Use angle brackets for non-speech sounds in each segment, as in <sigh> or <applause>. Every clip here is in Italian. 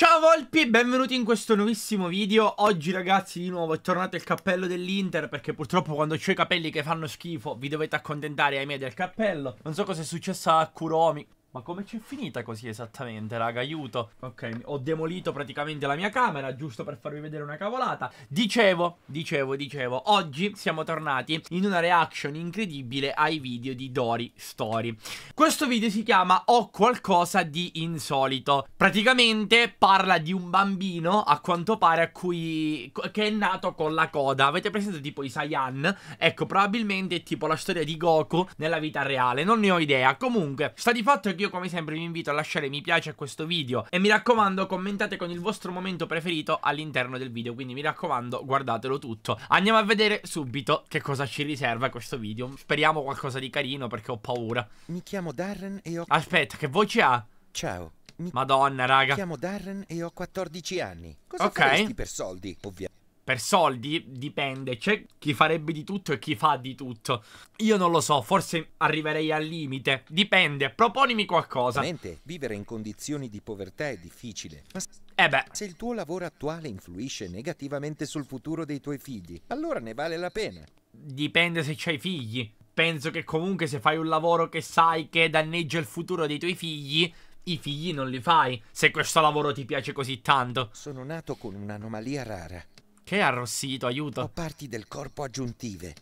Ciao Volpi, benvenuti in questo nuovissimo video. Oggi ragazzi di nuovo è tornato il cappello dell'Inter perché purtroppo quando c'ho i capelli che fanno schifo vi dovete accontentare ahimè del cappello. Non so cosa è successo a Kuromi, ma come c'è finita così esattamente, raga? Aiuto. Ok, ho demolito praticamente la mia camera, giusto per farvi vedere una cavolata. Dicevo, dicevo, dicevo, oggi siamo tornati in una reaction incredibile ai video di Dory Story. Questo video si chiama Ho qualcosa di insolito. Praticamente parla di un bambino, a quanto pare, a cui... che è nato con la coda. Avete presente tipo i Saiyan? Ecco, probabilmente è tipo la storia di Goku nella vita reale. Non ne ho idea. Comunque, sta di fatto che io video come sempre vi invito a lasciare mi piace a questo video e mi raccomando commentate con il vostro momento preferito all'interno del video, quindi mi raccomando guardatelo tutto. Andiamo a vedere subito che cosa ci riserva questo video, speriamo qualcosa di carino perché ho paura. Mi chiamo Darren e ho... Aspetta, che voce ha? Ciao. Mi... Madonna, raga. Mi chiamo Darren e ho 14 anni. Cosa okay. faresti per soldi, ovviamente? per soldi dipende, c'è chi farebbe di tutto e chi fa di tutto. Io non lo so, forse arriverei al limite, dipende, proponimi qualcosa. Ovviamente, vivere in condizioni di povertà è difficile, ma eh beh. se il tuo lavoro attuale influisce negativamente sul futuro dei tuoi figli, allora ne vale la pena. Dipende se c'hai figli. Penso che comunque se fai un lavoro che sai che danneggia il futuro dei tuoi figli, i figli non li fai se questo lavoro ti piace così tanto. Sono nato con un'anomalia rara. Che è arrossito, aiuto. Ho parti del corpo aggiuntive.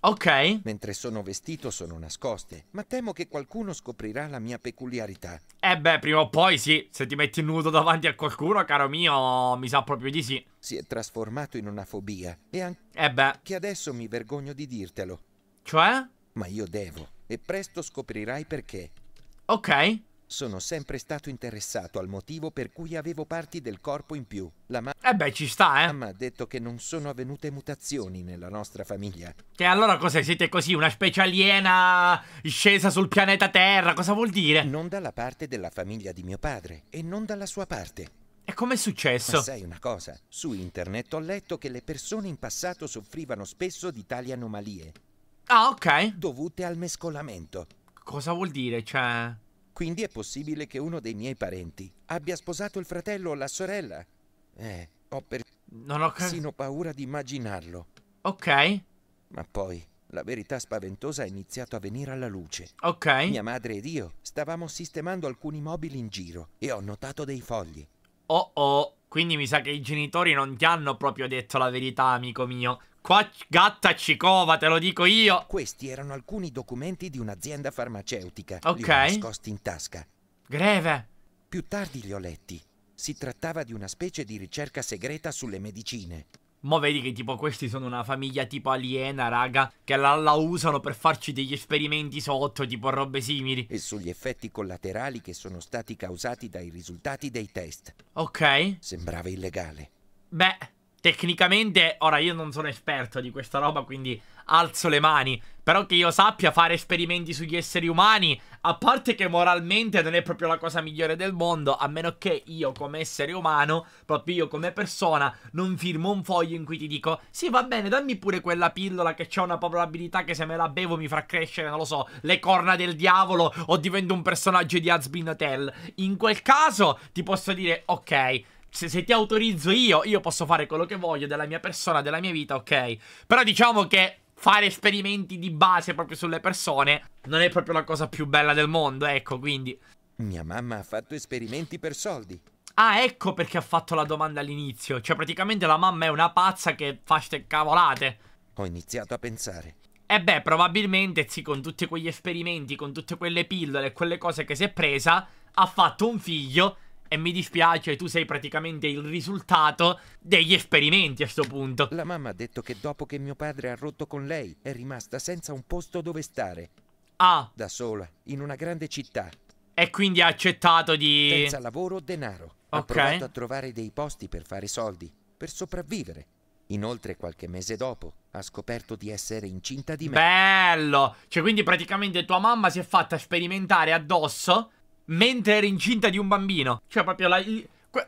Ok. Mentre sono vestito sono nascoste, ma temo che qualcuno scoprirà la mia peculiarità. Eh beh, prima o poi sì, se ti metti nudo davanti a qualcuno, caro mio, mi sa proprio di sì. Si è trasformato in una fobia e anche... Eh beh. Che adesso mi vergogno di dirtelo. Cioè? Ma io devo, e presto scoprirai perché. Ok. Sono sempre stato interessato al motivo per cui avevo parti del corpo in più. La ma- eh beh, ci sta, eh. Ma ha detto che non sono avvenute mutazioni nella nostra famiglia. Che allora cosa siete così? Una specie aliena scesa sul pianeta Terra? Cosa vuol dire? Non dalla parte della famiglia di mio padre e non dalla sua parte. E com'è successo? Ma sai una cosa, su internet ho letto che le persone in passato soffrivano spesso di tali anomalie. Ah, ok. Dovute al mescolamento. Cosa vuol dire? Cioè... Quindi è possibile che uno dei miei parenti abbia sposato il fratello o la sorella. Eh, ho persino paura di immaginarlo. Ok. Ma poi la verità spaventosa è iniziato a venire alla luce. Ok. Mia madre ed io stavamo sistemando alcuni mobili in giro e ho notato dei fogli. Oh oh, quindi mi sa che i genitori non ti hanno proprio detto la verità, amico mio. Qua gatta cicova, te lo dico io. Questi erano alcuni documenti di un'azienda farmaceutica. Ok. Li ho nascosti in tasca. Greve. Più tardi li ho letti. Si trattava di una specie di ricerca segreta sulle medicine. Mo vedi che tipo questi sono una famiglia tipo aliena, raga, che la, la, usano per farci degli esperimenti sotto, tipo robe simili. E sugli effetti collaterali che sono stati causati dai risultati dei test. Ok. Sembrava illegale. Beh. Tecnicamente, ora io non sono esperto di questa roba, quindi alzo le mani. Però che io sappia fare esperimenti sugli esseri umani, a parte che moralmente non è proprio la cosa migliore del mondo, a meno che io come essere umano, proprio io come persona, non firmo un foglio in cui ti dico sì va bene, dammi pure quella pillola che c'è una probabilità che se me la bevo mi farà crescere, non lo so, le corna del diavolo o divento un personaggio di Hazbin Hotel. In quel caso ti posso dire ok, se, se, ti autorizzo io, io posso fare quello che voglio della mia persona, della mia vita, ok. Però diciamo che fare esperimenti di base proprio sulle persone non è proprio la cosa più bella del mondo, ecco, quindi... Mia mamma ha fatto esperimenti per soldi. Ah, ecco perché ha fatto la domanda all'inizio. Cioè, praticamente la mamma è una pazza che fa ste cavolate. Ho iniziato a pensare. E eh beh, probabilmente, sì, con tutti quegli esperimenti, con tutte quelle pillole e quelle cose che si è presa, ha fatto un figlio e mi dispiace, tu sei praticamente il risultato degli esperimenti a sto punto. La mamma ha detto che dopo che mio padre ha rotto con lei è rimasta senza un posto dove stare. Ah. Da sola, in una grande città. E quindi ha accettato di... Senza lavoro o denaro. Ok. Ha provato a trovare dei posti per fare soldi, per sopravvivere. Inoltre, qualche mese dopo, ha scoperto di essere incinta di me. Bello! Cioè, quindi praticamente tua mamma si è fatta sperimentare addosso mentre era incinta di un bambino. Cioè, proprio la...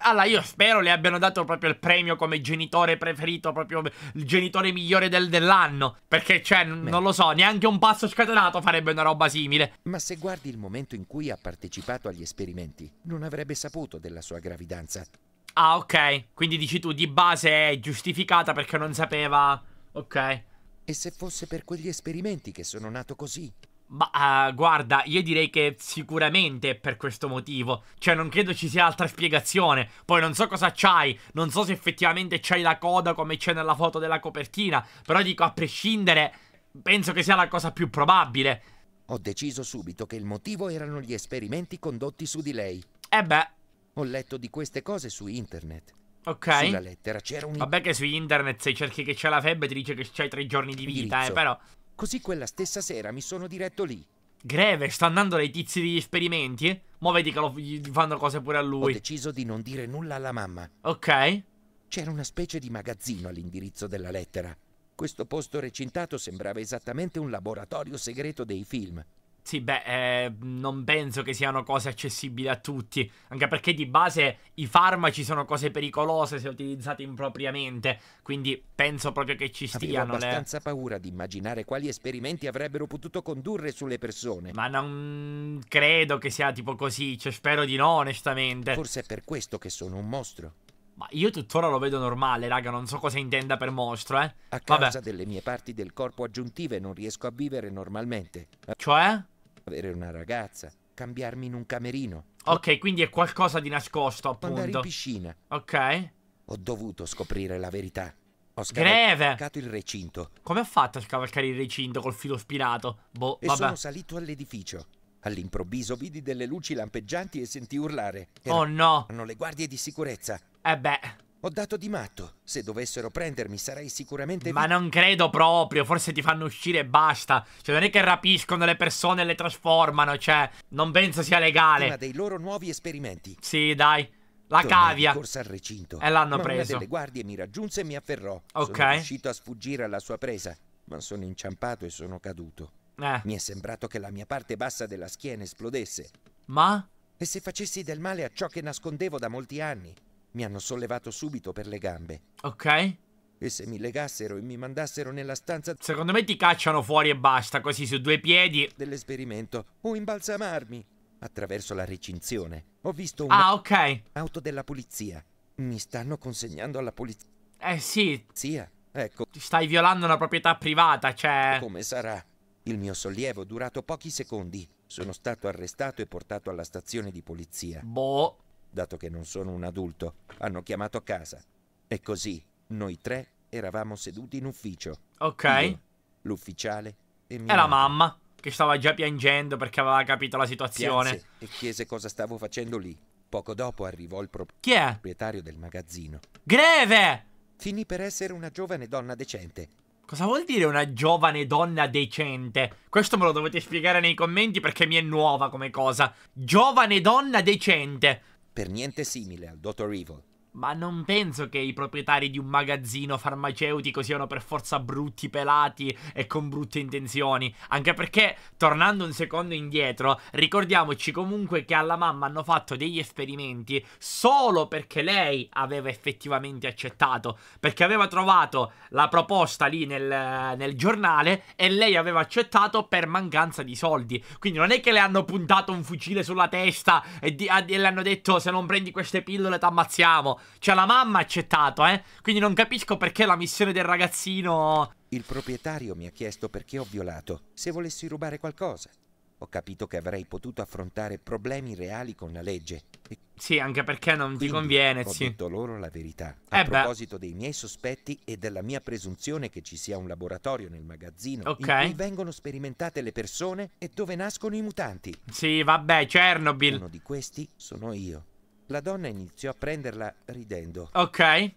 Allora, io spero le abbiano dato proprio il premio come genitore preferito, proprio il genitore migliore del, dell'anno. Perché, cioè, Beh. non lo so, neanche un passo scatenato farebbe una roba simile. Ma se guardi il momento in cui ha partecipato agli esperimenti, non avrebbe saputo della sua gravidanza. Ah, ok. Quindi dici tu, di base è giustificata perché non sapeva... Ok. E se fosse per quegli esperimenti che sono nato così? Ma uh, guarda, io direi che sicuramente è per questo motivo. Cioè, non credo ci sia altra spiegazione. Poi non so cosa c'hai, non so se effettivamente c'hai la coda come c'è nella foto della copertina. Però dico, a prescindere, penso che sia la cosa più probabile. Ho deciso subito che il motivo erano gli esperimenti condotti su di lei. E eh beh. Ho letto di queste cose su internet. Ok. Sulla lettera c'era un... Vabbè che su internet se cerchi che c'è la febbre ti dice che c'hai tre giorni di vita, eh, Indirizzo. eh, però... Così quella stessa sera mi sono diretto lì. Greve, sta andando dai tizi degli esperimenti? Mo vedi che lo, gli fanno cose pure a lui. Ho deciso di non dire nulla alla mamma. Ok. C'era una specie di magazzino all'indirizzo della lettera. Questo posto recintato sembrava esattamente un laboratorio segreto dei film. Sì, beh, eh, non penso che siano cose accessibili a tutti, anche perché di base i farmaci sono cose pericolose se utilizzate impropriamente, quindi penso proprio che ci stiano. Ho abbastanza le... paura di immaginare quali esperimenti avrebbero potuto condurre sulle persone. Ma non credo che sia tipo così, cioè spero di no, onestamente. Forse è per questo che sono un mostro. Ma io tuttora lo vedo normale, raga, non so cosa intenda per mostro, eh. A causa Vabbè. delle mie parti del corpo aggiuntive non riesco a vivere normalmente. Cioè? avere una ragazza, cambiarmi in un camerino. Ok, quindi è qualcosa di nascosto, appunto. Andare in piscina. Ok. Ho dovuto scoprire la verità. Ho scavalcato il recinto. Come ha fatto a scavalcare il recinto col filo spinato? Boh, e vabbè. sono salito all'edificio. All'improvviso vidi delle luci lampeggianti e senti urlare. Oh, Era, oh no! Erano le guardie di sicurezza. Eh beh. Ho dato di matto. Se dovessero prendermi sarei sicuramente... Ma non credo proprio, forse ti fanno uscire e basta. Cioè non è che rapiscono le persone e le trasformano, cioè... Non penso sia legale. Una dei loro nuovi esperimenti. Sì, dai. La cavia. Corsa al recinto. E l'hanno preso. Una delle guardie mi raggiunse e mi afferrò. Ok. Sono riuscito a sfuggire alla sua presa, ma sono inciampato e sono caduto. Eh. Mi è sembrato che la mia parte bassa della schiena esplodesse. Ma? E se facessi del male a ciò che nascondevo da molti anni? Mi hanno sollevato subito per le gambe. Ok. E se mi legassero e mi mandassero nella stanza... Secondo me ti cacciano fuori e basta, così su due piedi... ...dell'esperimento, o imbalsamarmi. Attraverso la recinzione ho visto un... Ah, ok. ...auto della polizia. Mi stanno consegnando alla polizia. Eh, sì. Zia, ecco. Ti stai violando una proprietà privata, cioè... Come sarà? Il mio sollievo, durato pochi secondi, sono stato arrestato e portato alla stazione di polizia. Boh dato che non sono un adulto, hanno chiamato a casa. E così noi tre eravamo seduti in ufficio. Ok. Io, l'ufficiale e mia. E la mamma, che stava già piangendo perché aveva capito la situazione. Piazze e chiese cosa stavo facendo lì. Poco dopo arrivò il pro- proprietario del magazzino. Greve! Finì per essere una giovane donna decente. Cosa vuol dire una giovane donna decente? Questo me lo dovete spiegare nei commenti perché mi è nuova come cosa. Giovane donna decente per niente simile al Dr. Evil. Ma non penso che i proprietari di un magazzino farmaceutico siano per forza brutti pelati e con brutte intenzioni. Anche perché, tornando un secondo indietro, ricordiamoci comunque che alla mamma hanno fatto degli esperimenti solo perché lei aveva effettivamente accettato. Perché aveva trovato la proposta lì nel, nel giornale e lei aveva accettato per mancanza di soldi. Quindi non è che le hanno puntato un fucile sulla testa e, di, a, e le hanno detto se non prendi queste pillole ti ammazziamo. Cioè la mamma ha accettato, eh. Quindi non capisco perché la missione del ragazzino... Il proprietario mi ha chiesto perché ho violato, se volessi rubare qualcosa. Ho capito che avrei potuto affrontare problemi reali con la legge. E... Sì, anche perché non Quindi ti conviene, ho sì. Ho detto loro la verità. A eh proposito beh. dei miei sospetti e della mia presunzione che ci sia un laboratorio nel magazzino okay. in cui vengono sperimentate le persone e dove nascono i mutanti. Sì, vabbè, Chernobyl. Uno di questi sono io. La donna iniziò a prenderla ridendo. Ok.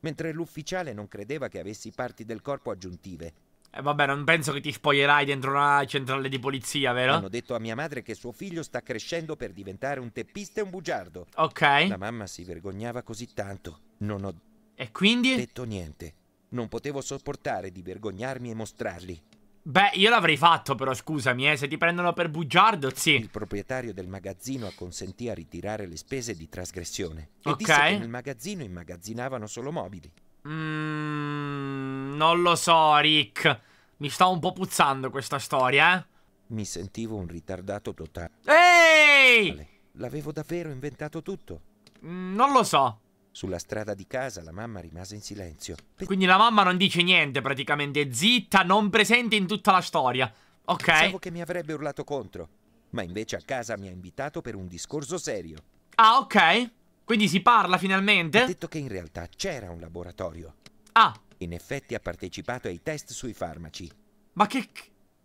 Mentre l'ufficiale non credeva che avessi parti del corpo aggiuntive. Eh vabbè, non penso che ti spoglierai dentro una centrale di polizia, vero? Hanno detto a mia madre che suo figlio sta crescendo per diventare un teppista e un bugiardo. Ok. La mamma si vergognava così tanto. Non ho... E quindi? Detto niente. Non potevo sopportare di vergognarmi e mostrarli. Beh, io l'avrei fatto però, scusami, eh, se ti prendono per bugiardo, sì. Il proprietario del magazzino acconsentì a ritirare le spese di trasgressione. E okay. nel magazzino immagazzinavano solo mobili. Mm, non lo so, Rick. Mi sta un po' puzzando questa storia, eh. Mi sentivo un ritardato totale. Ehi! L'avevo davvero inventato tutto. Mm, non lo so. Sulla strada di casa la mamma rimase in silenzio. Per... Quindi la mamma non dice niente praticamente, zitta, non presente in tutta la storia. Ok. Pensavo che mi avrebbe urlato contro, ma invece a casa mi ha invitato per un discorso serio. Ah, ok. Quindi si parla finalmente? Ha detto che in realtà c'era un laboratorio. Ah. In effetti ha partecipato ai test sui farmaci. Ma che...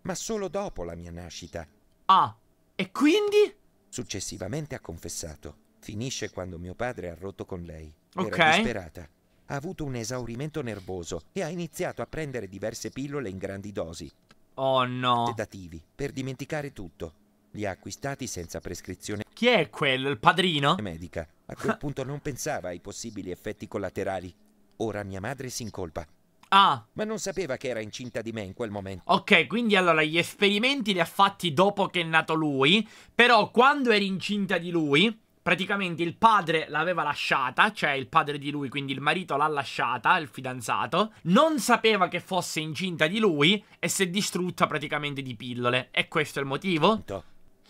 Ma solo dopo la mia nascita. Ah. E quindi? Successivamente ha confessato. Finisce quando mio padre ha rotto con lei. Era okay. disperata. Ha avuto un esaurimento nervoso e ha iniziato a prendere diverse pillole in grandi dosi. Oh no. Tentativi per dimenticare tutto. Li ha acquistati senza prescrizione. Chi è quello? Il padrino? Medica. A quel punto non pensava ai possibili effetti collaterali. Ora mia madre si incolpa. Ah. Ma non sapeva che era incinta di me in quel momento. Ok, quindi allora gli esperimenti li ha fatti dopo che è nato lui. Però quando eri incinta di lui, praticamente il padre l'aveva lasciata, cioè il padre di lui, quindi il marito l'ha lasciata, il fidanzato, non sapeva che fosse incinta di lui e si è distrutta praticamente di pillole. E questo è il motivo?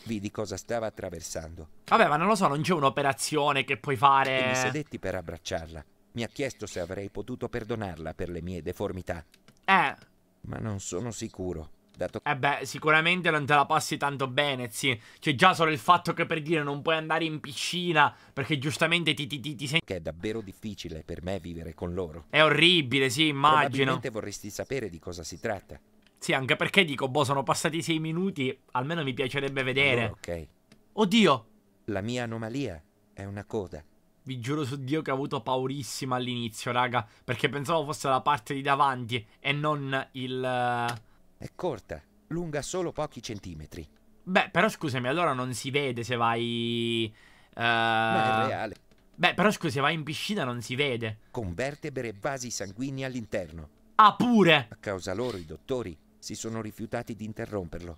Vidi cosa stava attraversando. Vabbè, ma non lo so, non c'è un'operazione che puoi fare. E mi sedetti per abbracciarla. Mi ha chiesto se avrei potuto perdonarla per le mie deformità. Eh. Ma non sono sicuro. Dato... Eh beh, sicuramente non te la passi tanto bene, sì. Cioè già solo il fatto che per dire non puoi andare in piscina perché giustamente ti, ti, ti, ti senti... Che è davvero difficile per me vivere con loro. È orribile, sì, immagino. Probabilmente vorresti sapere di cosa si tratta. Sì, anche perché dico, boh, sono passati sei minuti, almeno mi piacerebbe vedere. Allora, ok. Oddio! La mia anomalia è una coda. Vi giuro su Dio che ho avuto paurissima all'inizio, raga, perché pensavo fosse la parte di davanti e non il... È corta, lunga solo pochi centimetri. Beh, però scusami, allora non si vede se vai... Uh... Ma è reale. Beh, però scusa, se vai in piscina non si vede. Con vertebre e vasi sanguigni all'interno. Ah, pure! A causa loro i dottori si sono rifiutati di interromperlo.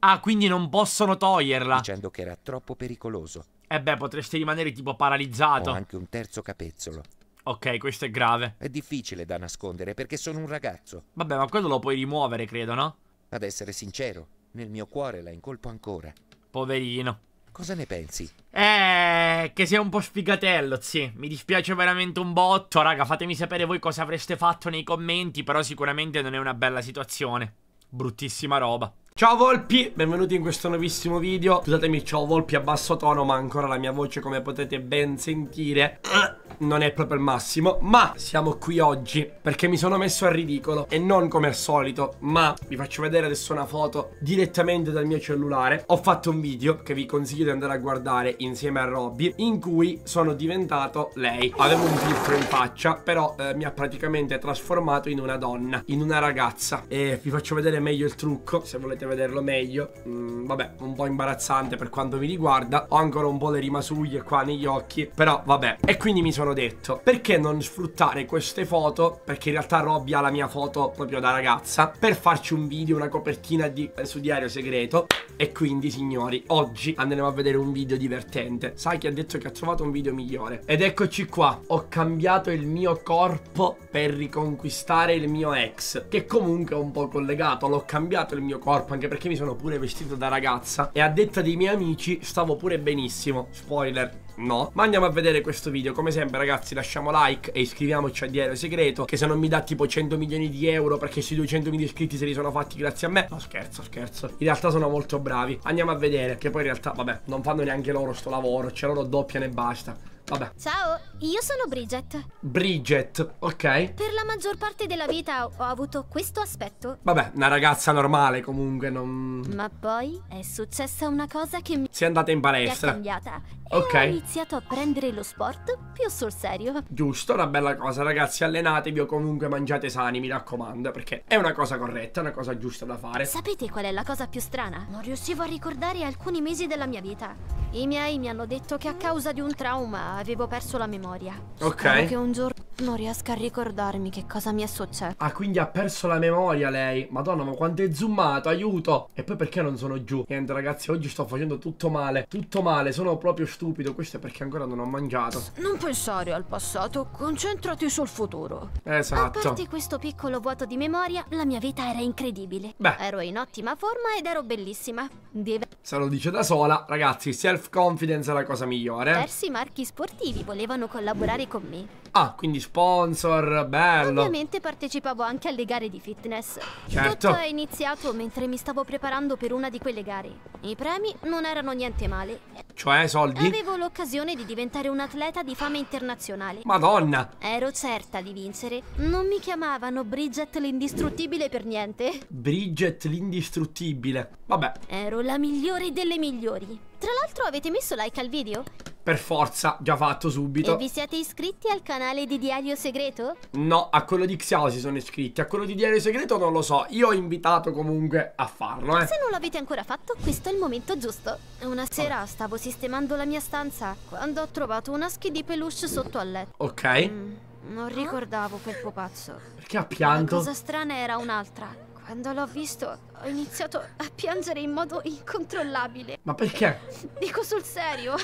Ah, quindi non possono toglierla. Dicendo che era troppo pericoloso. E eh beh, potresti rimanere tipo paralizzato. Ho anche un terzo capezzolo. Ok, questo è grave. È difficile da nascondere perché sono un ragazzo. Vabbè, ma quello lo puoi rimuovere, credo, no? Ad essere sincero, nel mio cuore la incolpo ancora. Poverino. Cosa ne pensi? Eh, che sei un po' sfigatello, zi. Mi dispiace veramente un botto, raga. Fatemi sapere voi cosa avreste fatto nei commenti, però sicuramente non è una bella situazione. Bruttissima roba. Ciao Volpi, benvenuti in questo nuovissimo video Scusatemi, ciao Volpi a basso tono ma ancora la mia voce come potete ben sentire eh, non è proprio il massimo Ma siamo qui oggi perché mi sono messo al ridicolo E non come al solito ma vi faccio vedere adesso una foto direttamente dal mio cellulare Ho fatto un video che vi consiglio di andare a guardare insieme a Robby In cui sono diventato lei Avevo un filtro in faccia però eh, mi ha praticamente trasformato in una donna In una ragazza E vi faccio vedere meglio il trucco se volete potete vederlo meglio. Mm, vabbè, un po' imbarazzante per quanto mi riguarda. Ho ancora un po' le rimasuglie qua negli occhi, però vabbè. E quindi mi sono detto, perché non sfruttare queste foto? Perché in realtà Robby ha la mia foto proprio da ragazza, per farci un video, una copertina di, eh, su Diario Segreto. E quindi, signori, oggi andremo a vedere un video divertente. Sai chi ha detto che ha trovato un video migliore? Ed eccoci qua, ho cambiato il mio corpo per riconquistare il mio ex, che comunque è un po' collegato. L'ho cambiato il mio corpo anche perché mi sono pure vestito da ragazza e a detta dei miei amici stavo pure benissimo. Spoiler, no. Ma andiamo a vedere questo video. Come sempre, ragazzi, lasciamo like e iscriviamoci a Diario Segreto. Che se non mi dà tipo 100 milioni di euro, perché sui 200 mila iscritti se li sono fatti grazie a me. No, scherzo, scherzo. In realtà sono molto bravi. Andiamo a vedere. Che poi in realtà, vabbè, non fanno neanche loro sto lavoro. Cioè, loro doppiano e basta. Vabbè. Ciao, io sono Bridget. Bridget, ok. Per la maggior parte della vita ho avuto questo aspetto. Vabbè, una ragazza normale comunque, non... Ma poi è successa una cosa che mi... Si è andata in palestra. Mi è cambiata. Ok. ho iniziato a prendere lo sport più sul serio. Giusto, una bella cosa. Ragazzi, allenatevi o comunque mangiate sani, mi raccomando, perché è una cosa corretta, una cosa giusta da fare. Sapete qual è la cosa più strana? Non riuscivo a ricordare alcuni mesi della mia vita. I miei mi hanno detto che a causa di un trauma avevo perso la memoria. Ok. Spero che un giorno non riesca a ricordarmi che cosa mi è successo. Ah, quindi ha perso la memoria lei. Madonna, ma quanto è zoomato, aiuto. E poi perché non sono giù? Niente, ragazzi, oggi sto facendo tutto male. Tutto male, sono proprio stupido. Questo è perché ancora non ho mangiato. Non pensare al passato, concentrati sul futuro. Esatto. A parte questo piccolo vuoto di memoria, la mia vita era incredibile. Beh. Ero in ottima forma ed ero bellissima. Deve... Se lo dice da sola, ragazzi, self-confidence è la cosa migliore. Persi marchi sportivi sportivi volevano collaborare con me. Ah, quindi sponsor, bello. Ovviamente partecipavo anche alle gare di fitness. Certo. Tutto è iniziato mentre mi stavo preparando per una di quelle gare. I premi non erano niente male cioè soldi? Avevo l'occasione di diventare un atleta di fame internazionale. Madonna! Ero certa di vincere. Non mi chiamavano Bridget l'indistruttibile per niente. Bridget l'indistruttibile. Vabbè. Ero la migliore delle migliori. Tra l'altro avete messo like al video? Per forza, già fatto subito. E vi siete iscritti al canale di Diario Segreto? No, a quello di Xiao si sono iscritti, a quello di Diario Segreto non lo so. Io ho invitato comunque a farlo, eh. Se non l'avete ancora fatto, questo è il momento giusto. Una sera stavo sistemando la mia stanza quando ho trovato un husky di peluche sotto al letto. Ok. Mm, non ricordavo quel pupazzo. Perché ha pianto? La cosa strana era un'altra. Quando l'ho visto ho iniziato a piangere in modo incontrollabile. Ma perché? Dico sul serio.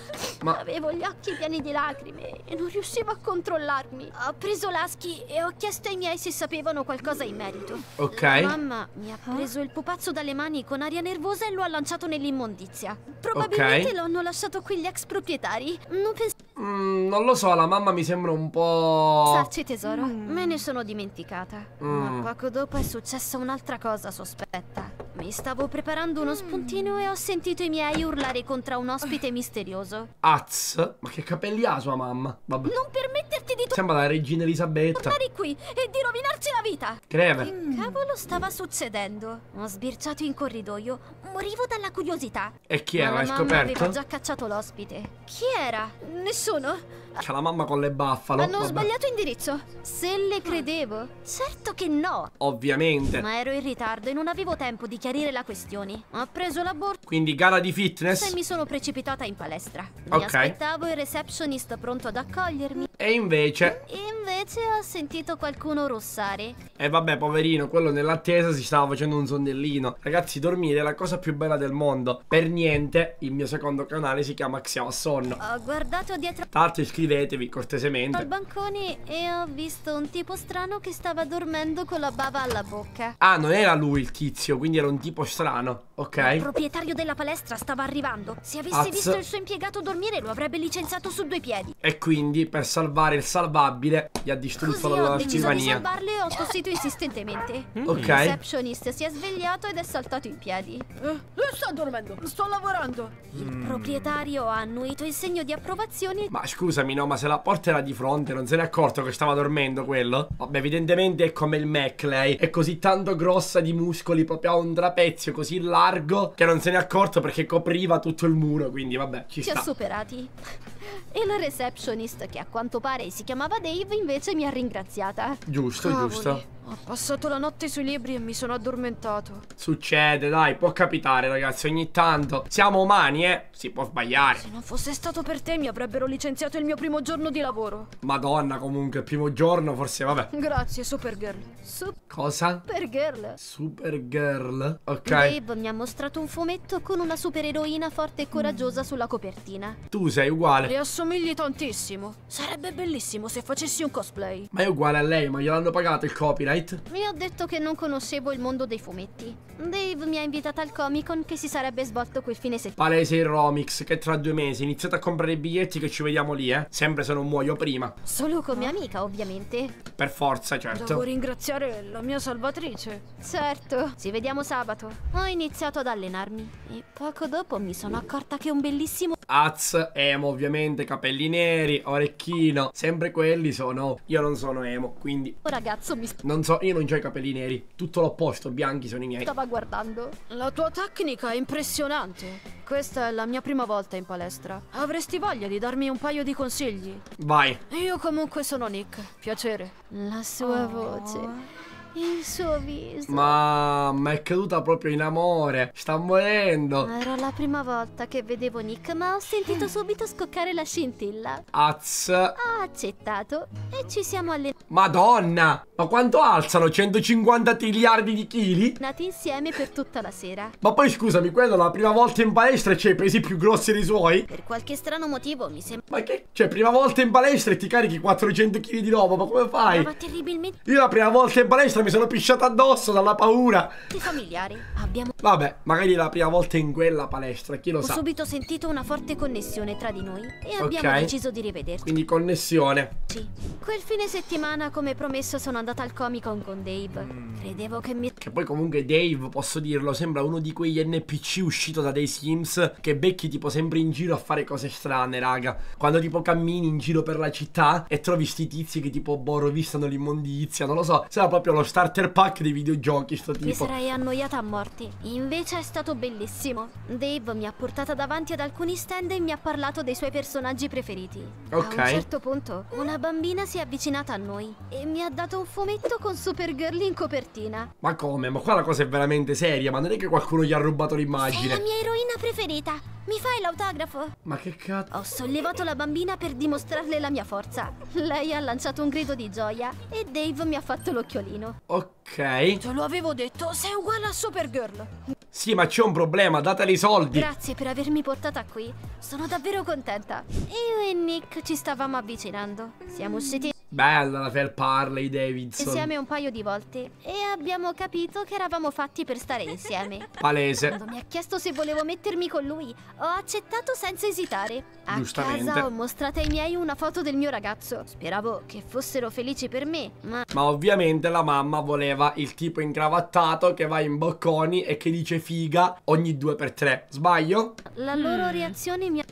Ma... Avevo gli occhi pieni di lacrime e non riuscivo a controllarmi. Ho preso l'aschi e ho chiesto ai miei se sapevano qualcosa in merito. Ok. La mamma mi ha preso il pupazzo dalle mani con aria nervosa e lo ha lanciato nell'immondizia. Probabilmente okay. l'hanno lasciato qui gli ex proprietari. Non pensavo... Mm, non lo so, la mamma mi sembra un po'... Sarci tesoro, mm. me ne sono dimenticata. Mm. Ma poco dopo è successa un'altra cosa sospetta. Mi stavo preparando uno spuntino e ho sentito i miei urlare contro un ospite misterioso. Az? Ma che capelli ha sua mamma? Vabbè. Non permetterti di... Sembra la regina Elisabetta. Tornare qui e di rovinarci la vita. Crever. Che cavolo stava succedendo? Ho sbirciato in corridoio. Morivo dalla curiosità. E chi era? Ma Hai scoperto? aveva già cacciato l'ospite. Chi era? Nessuno. C'ha la mamma con le baffalo. Hanno Vabbè. sbagliato indirizzo. Se le credevo. Certo che no. Ovviamente. Ma ero in ritardo e non avevo tempo di chiarire la questione. Ho preso la borsa. Quindi gara di fitness. E mi sono precipitata in palestra. Mi ok. aspettavo il receptionist pronto ad accogliermi. E invece... E invece ho sentito qualcuno russare. E vabbè, poverino, quello nell'attesa si stava facendo un sonnellino. Ragazzi, dormire è la cosa più bella del mondo. Per niente, il mio secondo canale si chiama Xiao Sonno. Ho guardato dietro... Tanto iscritto Scrivetevi cortesemente. Al bancone e ho visto un tipo strano che stava dormendo con la bava alla bocca. Ah, non era lui il tizio, quindi era un tipo strano. Ok. Il proprietario della palestra stava arrivando. Se avesse Az... visto il suo impiegato dormire lo avrebbe licenziato su due piedi. E quindi, per salvare il salvabile, gli ha distrutto Così la scrivania. Per salvarle ho tossito insistentemente. Ok. Il receptionist si è svegliato ed è saltato in piedi. Eh, sto dormendo, sto lavorando. Il mm. proprietario ha annuito in segno di approvazione. Ma scusami, no? Ma se la porta era di fronte, non se ne è accorto che stava dormendo quello? Vabbè, evidentemente è come il Mac lei. È così tanto grossa di muscoli, proprio a un trapezio così largo che non se ne è accorto perché copriva tutto il muro. Quindi, vabbè, ci, ci sta. Ci ha superati. E la receptionist, che a quanto pare si chiamava Dave, invece mi ha ringraziata. Giusto, Cavoli. giusto. Ho passato la notte sui libri e mi sono addormentato. Succede, dai, può capitare, ragazzi, ogni tanto. Siamo umani, eh? Si può sbagliare. Se non fosse stato per te, mi avrebbero licenziato il mio primo giorno di lavoro. Madonna, comunque, primo giorno, forse, vabbè. Grazie, Supergirl. Su Cosa? Supergirl. Supergirl? Ok. Dave mi ha mostrato un fumetto con una supereroina forte e coraggiosa mm. sulla copertina. Tu sei uguale assomigli tantissimo. Sarebbe bellissimo se facessi un cosplay. Ma è uguale a lei, ma gliel'hanno pagato il copyright? Mi ha detto che non conoscevo il mondo dei fumetti. Dave mi ha invitata al Comic Con che si sarebbe svolto quel fine settimana. Palese il Romix, che tra due mesi iniziate a comprare i biglietti che ci vediamo lì, eh. Sempre se non muoio prima. Solo come amica, ovviamente. Per forza, certo. Devo ringraziare la mia salvatrice. Certo. Ci vediamo sabato. Ho iniziato ad allenarmi. E poco dopo mi sono accorta che un bellissimo... Az, emo, ovviamente ovviamente, capelli neri, orecchino, sempre quelli sono... Io non sono emo, quindi... Oh, ragazzo, mi... Non so, io non ho i capelli neri, tutto l'opposto, bianchi sono i miei. Stava guardando. La tua tecnica è impressionante. Questa è la mia prima volta in palestra. Avresti voglia di darmi un paio di consigli? Vai. Io comunque sono Nick, piacere. La sua oh. voce... Il suo viso. Mamma, è caduta proprio in amore. Sta morendo. Era la prima volta che vedevo Nick, ma ho sentito subito scoccare la scintilla. Az. Ha accettato e ci siamo allenati. Madonna! Ma quanto alzano? 150 miliardi di chili? Nati insieme per tutta la sera. Ma poi scusami, quello la prima volta in palestra e c'hai presi più grossi dei suoi? Per qualche strano motivo mi sembra... Ma che? Cioè, prima volta in palestra e ti carichi 400 kg di roba, ma come fai? Ma terribilmente... Io la prima volta in palestra mi sono pisciato addosso dalla paura. I familiari abbiamo... Vabbè, magari è la prima volta in quella palestra, chi lo Ho sa. Ho subito sentito una forte connessione tra di noi e abbiamo okay. deciso di rivederci. Quindi connessione. Sì. Quel fine settimana, come promesso, sono andata al Comic Con con Dave. Mm. Credevo che mi... Che poi comunque Dave, posso dirlo, sembra uno di quegli NPC uscito da dei Sims che becchi tipo sempre in giro a fare cose strane, raga. Quando tipo cammini in giro per la città e trovi sti tizi che tipo, boh, rovistano l'immondizia, non lo so. Sembra proprio lo stesso starter pack dei videogiochi sto tipo. Mi sarei annoiata a morte. Invece è stato bellissimo. Dave mi ha portata davanti ad alcuni stand e mi ha parlato dei suoi personaggi preferiti. Ok. A un certo punto una bambina si è avvicinata a noi e mi ha dato un fumetto con Supergirl in copertina. Ma come? Ma qua la cosa è veramente seria, ma non è che qualcuno gli ha rubato l'immagine. È la mia eroina preferita. Mi fai l'autografo? Ma che cazzo? Ho sollevato la bambina per dimostrarle la mia forza. Lei ha lanciato un grido di gioia e Dave mi ha fatto l'occhiolino. Ok. Te lo avevo detto, sei uguale a Supergirl. Sì, ma c'è un problema, datele i soldi. Grazie per avermi portata qui. Sono davvero contenta. Io e Nick ci stavamo avvicinando. Siamo usciti Bella la fair Parley Davidson. Insieme un paio di volte e abbiamo capito che eravamo fatti per stare insieme. Palese. Quando mi ha chiesto se volevo mettermi con lui, ho accettato senza esitare. A casa ho mostrato ai miei una foto del mio ragazzo. Speravo che fossero felici per me, ma... Ma ovviamente la mamma voleva il tipo ingravattato che va in bocconi e che dice figa ogni due per tre. Sbaglio? La loro mm. reazione mi ha...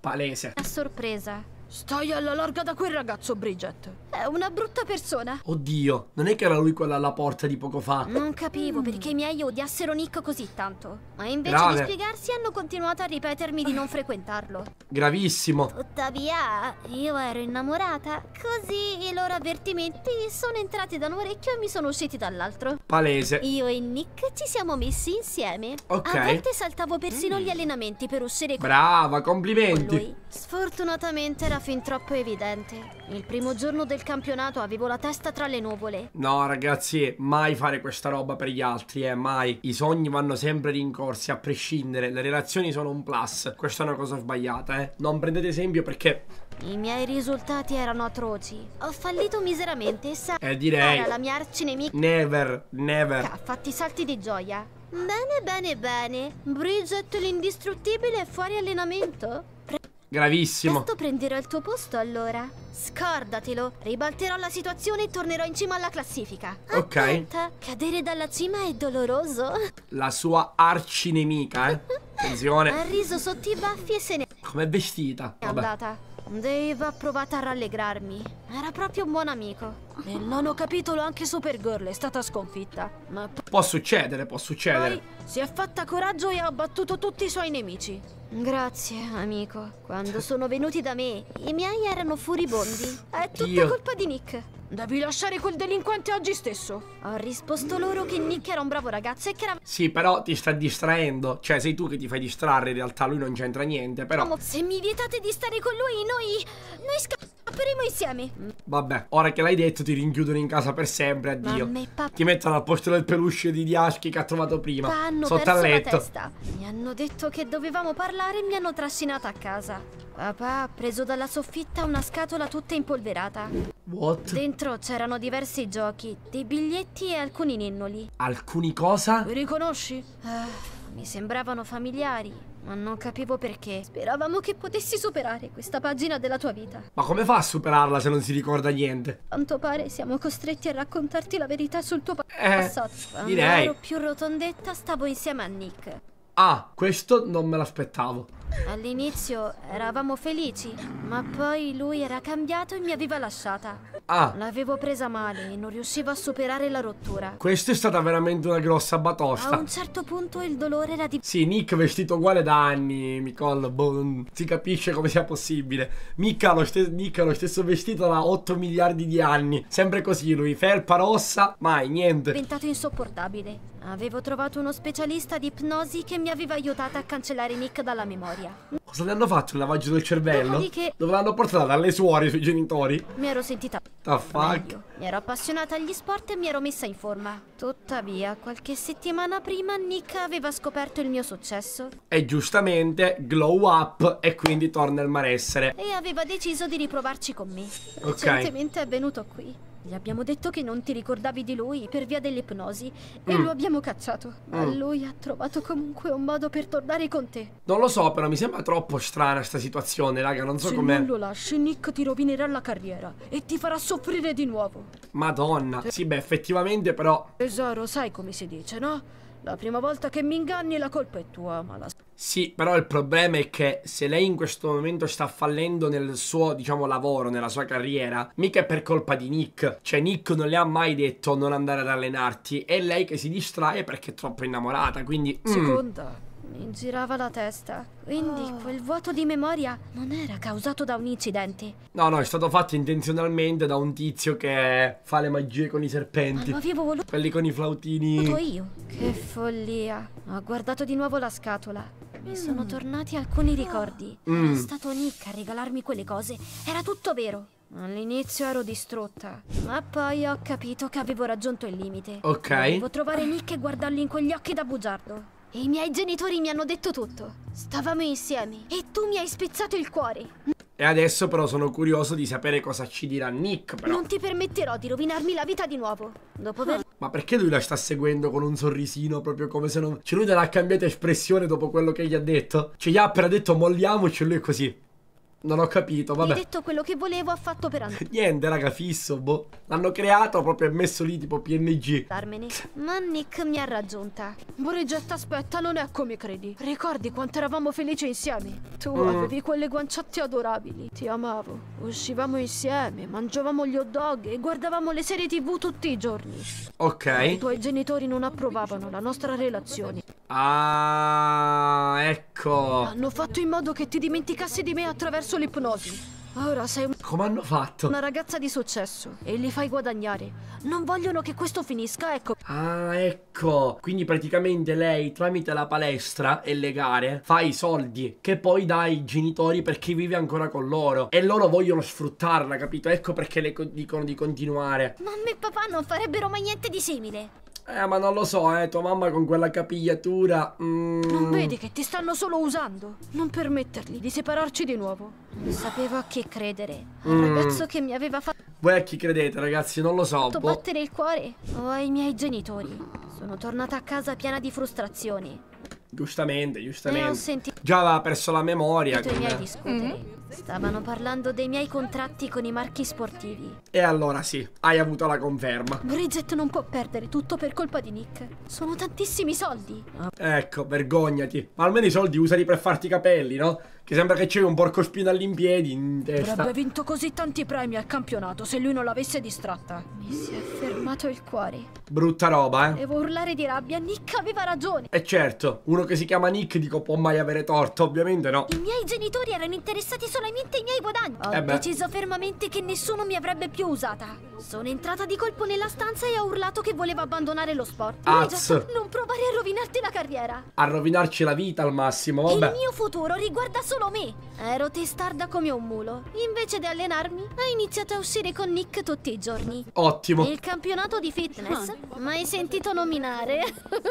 Palese. A sorpresa. Stai alla larga da quel ragazzo, Bridget. È una brutta persona. Oddio, non è che era lui quella alla porta di poco fa? Non capivo mm. perché i miei odiassero Nick così tanto. Ma invece Grave. di spiegarsi hanno continuato a ripetermi di non frequentarlo. Gravissimo. Tuttavia, io ero innamorata. Così i loro avvertimenti sono entrati da un orecchio e mi sono usciti dall'altro. Palese. Io e Nick ci siamo messi insieme. Ok. A volte saltavo persino mm. gli allenamenti per uscire con Brava, complimenti. Con lui. Sfortunatamente era fin troppo evidente. Il primo giorno del campionato avevo la testa tra le nuvole. No, ragazzi, mai fare questa roba per gli altri, eh, mai. I sogni vanno sempre rincorsi, a prescindere. Le relazioni sono un plus. Questa è una cosa sbagliata, eh. Non prendete esempio perché i miei risultati erano atroci. Ho fallito miseramente e sa... Eh, direi... Era la mia arcinemica... Never, never. ha fatti i salti di gioia. Bene, bene, bene. Bridget l'indistruttibile è fuori allenamento. Pre Gravissimo. Presto prenderò il tuo posto allora. Scordatelo, ribalterò la situazione e tornerò in cima alla classifica. Ok. Attenta, cadere dalla cima è doloroso. La sua arcinemica, eh. Attenzione. ha riso sotto i baffi e se ne... Com'è vestita? Vabbè. È andata. Dave ha provato a rallegrarmi. Era proprio un buon amico. Nel nono capitolo anche Supergirl è stata sconfitta, ma... Può succedere, può succedere. Poi si è fatta coraggio e ha abbattuto tutti i suoi nemici. Grazie, amico. Quando <laughs> sono venuti da me, i miei erano furibondi. È tutta Dio. colpa di Nick. Devi lasciare quel delinquente oggi stesso. Ho risposto loro che Nick era un bravo ragazzo e che era... Sì, però ti sta distraendo. Cioè, sei tu che ti fai distrarre, in realtà lui non c'entra niente, però... Come se mi vietate di stare con lui, noi... Noi scappiamo scapperemo insieme. Mm, vabbè, ora che l'hai detto ti rinchiudono in casa per sempre, addio. Mamma e papà. Ti mettono al posto del peluche di Diaschi che ha trovato prima. Hanno sotto perso letto. la testa. Mi hanno detto che dovevamo parlare e mi hanno trascinata a casa. Papà ha preso dalla soffitta una scatola tutta impolverata. What? Dentro c'erano diversi giochi, dei biglietti e alcuni ninnoli. Alcuni cosa? Li riconosci? Uh, mi sembravano familiari ma non capivo perché. Speravamo che potessi superare questa pagina della tua vita. Ma come fa a superarla se non si ricorda niente? Quanto pare siamo costretti a raccontarti la verità sul tuo pa eh, passato. Quando direi. ero più rotondetta stavo insieme a Nick. Ah, questo non me l'aspettavo. All'inizio eravamo felici, ma poi lui era cambiato e mi aveva lasciata. Ah. L'avevo presa male e non riuscivo a superare la rottura. Questa è stata veramente una grossa batosta. A un certo punto il dolore era di... Sì, Nick vestito uguale da anni, Nicole, boh, si capisce come sia possibile. Mica ha, lo Nick ha lo stesso vestito da 8 miliardi di anni. Sempre così lui, felpa rossa, mai, niente. È diventato insopportabile. Avevo trovato uno specialista di ipnosi che mi aveva aiutata a cancellare Nick dalla memoria. Cosa ne hanno fatto? Un lavaggio del cervello? Dopodiché... Dove l'hanno portata? Dalle suore, sui genitori? Mi ero sentita... The fuck? Mi ero appassionata agli sport e mi ero messa in forma. Tuttavia, qualche settimana prima Nick aveva scoperto il mio successo. E giustamente glow up e quindi torna al malessere. E aveva deciso di riprovarci con me. Recentemente è venuto qui. Gli abbiamo detto che non ti ricordavi di lui per via dell'ipnosi e mm. lo abbiamo cacciato. Mm. Ma lui ha trovato comunque un modo per tornare con te. Non lo so, però mi sembra troppo strana questa situazione, raga, non so com'è. Se non lo lasci, Nick ti rovinerà la carriera e ti farà soffrire di nuovo. Madonna. Sì, beh, effettivamente però... Tesoro, sai come si dice, no? La prima volta che mi inganni la colpa è tua, ma la... Sì, però il problema è che se lei in questo momento sta fallendo nel suo, diciamo, lavoro, nella sua carriera, mica è per colpa di Nick. Cioè, Nick non le ha mai detto non andare ad allenarti. È lei che si distrae perché è troppo innamorata, quindi... Mm. Si mi girava la testa. Quindi oh. quel vuoto di memoria non era causato da un incidente. No, no, è stato fatto intenzionalmente da un tizio che fa le magie con i serpenti. Ma avevo voluto. Quelli con i flautini. Voluto io. Che follia. Ho guardato di nuovo la scatola. Mi mm. sono tornati alcuni ah. ricordi. Mm. Era stato Nick a regalarmi quelle cose. Era tutto vero. All'inizio ero distrutta, ma poi ho capito che avevo raggiunto il limite. Ok. Devo trovare Nick e guardarli in quegli occhi da bugiardo. I miei genitori mi hanno detto tutto. Stavamo insieme e tu mi hai spezzato il cuore. E adesso però sono curioso di sapere cosa ci dirà Nick però. Non ti permetterò di rovinarmi la vita di nuovo. Dopo aver... Ah. Ma perché lui la sta seguendo con un sorrisino proprio come se non... Cioè lui non ha cambiato espressione dopo quello che gli ha detto? Cioè gli ha appena detto molliamoci e lui è così. Non ho capito, vabbè. Mi detto quello che volevo, ha fatto per andare. <laughs> Niente, raga, fisso, boh. L'hanno creato proprio messo lì tipo PNG. Darmene. Ma Nick mi ha raggiunta. Borigetta, aspetta, non è come credi. Ricordi quanto eravamo felici insieme? Tu mm. avevi quelle guanciotte adorabili. Ti amavo. Uscivamo insieme, mangiavamo gli hot dog e guardavamo le serie tv tutti i giorni. Ok. I tuoi genitori non approvavano la nostra relazione. Ah, ecco. Hanno fatto in modo che ti dimenticassi di me attraverso attraverso l'ipnosi. Ora sei un... Come hanno fatto? Una ragazza di successo e li fai guadagnare. Non vogliono che questo finisca, ecco. Ah, ecco. Quindi praticamente lei tramite la palestra e le gare fa i soldi che poi dà ai genitori perché vive ancora con loro. E loro vogliono sfruttarla, capito? Ecco perché le dicono di continuare. Mamma e papà non farebbero mai niente di simile. Eh, ma non lo so, eh, tua mamma con quella capigliatura... Mm... Non vedi che ti stanno solo usando? Non permettergli di separarci di nuovo. Non sapevo a chi credere. Mm. Al mm. ragazzo che mi aveva fatto... Voi a chi credete, ragazzi? Non lo so. Ho boh. battere il cuore o ai miei genitori. Sono tornata a casa piena di frustrazioni. Giustamente, giustamente. Già aveva perso la memoria. Ho i miei discutere. Eh. Mm. Stavano parlando dei miei contratti con i marchi sportivi. E allora sì, hai avuto la conferma. Bridget non può perdere tutto per colpa di Nick. Sono tantissimi soldi. Ecco, vergognati. Ma almeno i soldi usali per farti i capelli, no? Che sembra che c'è un porco porcospino all'impiedi in testa. Avrebbe vinto così tanti premi al campionato se lui non l'avesse distratta. Mi si è fermato il cuore. Brutta roba, eh. Devo urlare di rabbia. Nick aveva ragione. E eh, certo, uno che si chiama Nick, dico, può mai avere torto? Ovviamente no. I miei genitori erano interessati solamente ai miei guadagni. Eh, ho eh deciso fermamente che nessuno mi avrebbe più usata. Sono entrata di colpo nella stanza e ho urlato che volevo abbandonare lo sport. Azz. Non provare a rovinarti la carriera. A rovinarci la vita al massimo, vabbè. Il mio futuro riguarda solo solo me! Ero testarda come un mulo. Invece di allenarmi, ho iniziato a uscire con Nick tutti i giorni. Ottimo! Il campionato di fitness? Mai sentito nominare?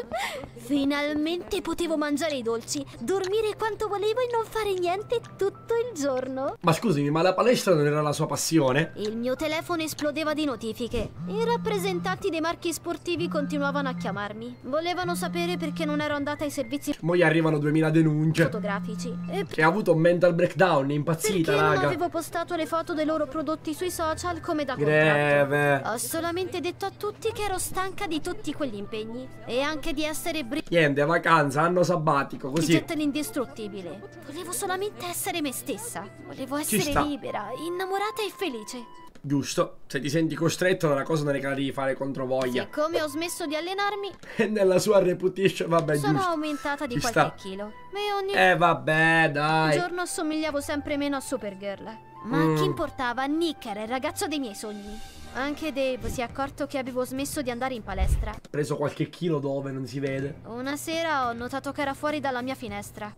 <laughs> Finalmente potevo mangiare i dolci, dormire quanto volevo e non fare niente tutto il giorno. Ma scusami, ma la palestra non era la sua passione? Il mio telefono esplodeva di notifiche. I rappresentanti dei marchi sportivi continuavano a chiamarmi. Volevano sapere perché non ero andata ai servizi... Mo' arrivano 2000 denunce. ...fotografici. E... Che avuto un mental breakdown, è impazzita, Perché raga. non avevo postato le foto dei loro prodotti sui social come da Greve. Contratto. Ho solamente detto a tutti che ero stanca di tutti quegli impegni e anche di essere bri... Niente, vacanza, anno sabbatico, così. Ti gettano indistruttibile. Volevo solamente essere me stessa. Volevo essere libera, innamorata e felice. Giusto, se cioè, ti senti costretto da una cosa non è che la devi fare contro voglia. Siccome ho smesso di allenarmi... <laughs> E nella sua reputation, vabbè, Sono giusto. aumentata di Ci qualche sta. chilo. E ogni... Eh, vabbè, dai. Un giorno assomigliavo sempre meno a Supergirl. Ma mm. chi importava? Nick era il ragazzo dei miei sogni. Anche Dave si è accorto che avevo smesso di andare in palestra. Preso qualche chilo dove non si vede. Una sera ho notato che era fuori dalla mia finestra.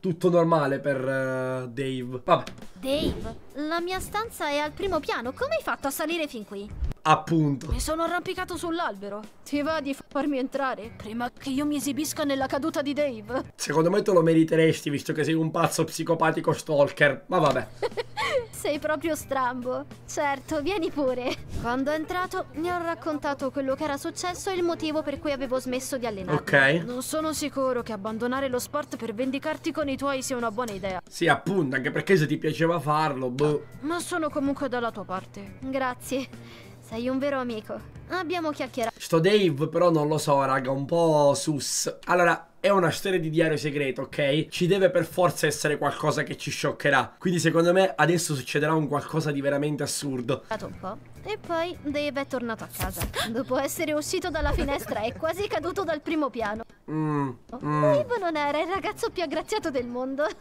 Tutto normale per uh, Dave. Vabbè. Dave? La mia stanza è al primo piano. Come hai fatto a salire fin qui? Appunto. Mi sono arrampicato sull'albero. Ti va di farmi entrare prima che io mi esibisca nella caduta di Dave? Secondo me te lo meriteresti visto che sei un pazzo psicopatico stalker. Ma vabbè. <laughs> sei proprio strambo. Certo, vieni pure. Quando è entrato mi ha raccontato quello che era successo e il motivo per cui avevo smesso di allenarmi. Ok. Non sono sicuro che abbandonare lo sport per vendicarti con i tuoi sia una buona idea. Sì, appunto, anche perché se ti piaceva farlo, boh boh. ma sono comunque dalla tua parte. Grazie, sei un vero amico. Abbiamo chiacchierato. Sto Dave però non lo so, raga, un po' sus. Allora, è una storia di diario segreto, ok? Ci deve per forza essere qualcosa che ci scioccherà. Quindi secondo me adesso succederà un qualcosa di veramente assurdo. Un po'. E poi Dave è tornato a casa. Dopo essere uscito dalla finestra è quasi caduto dal primo piano. Mm, oh, mm. Dave non era il ragazzo più aggraziato del mondo. <laughs>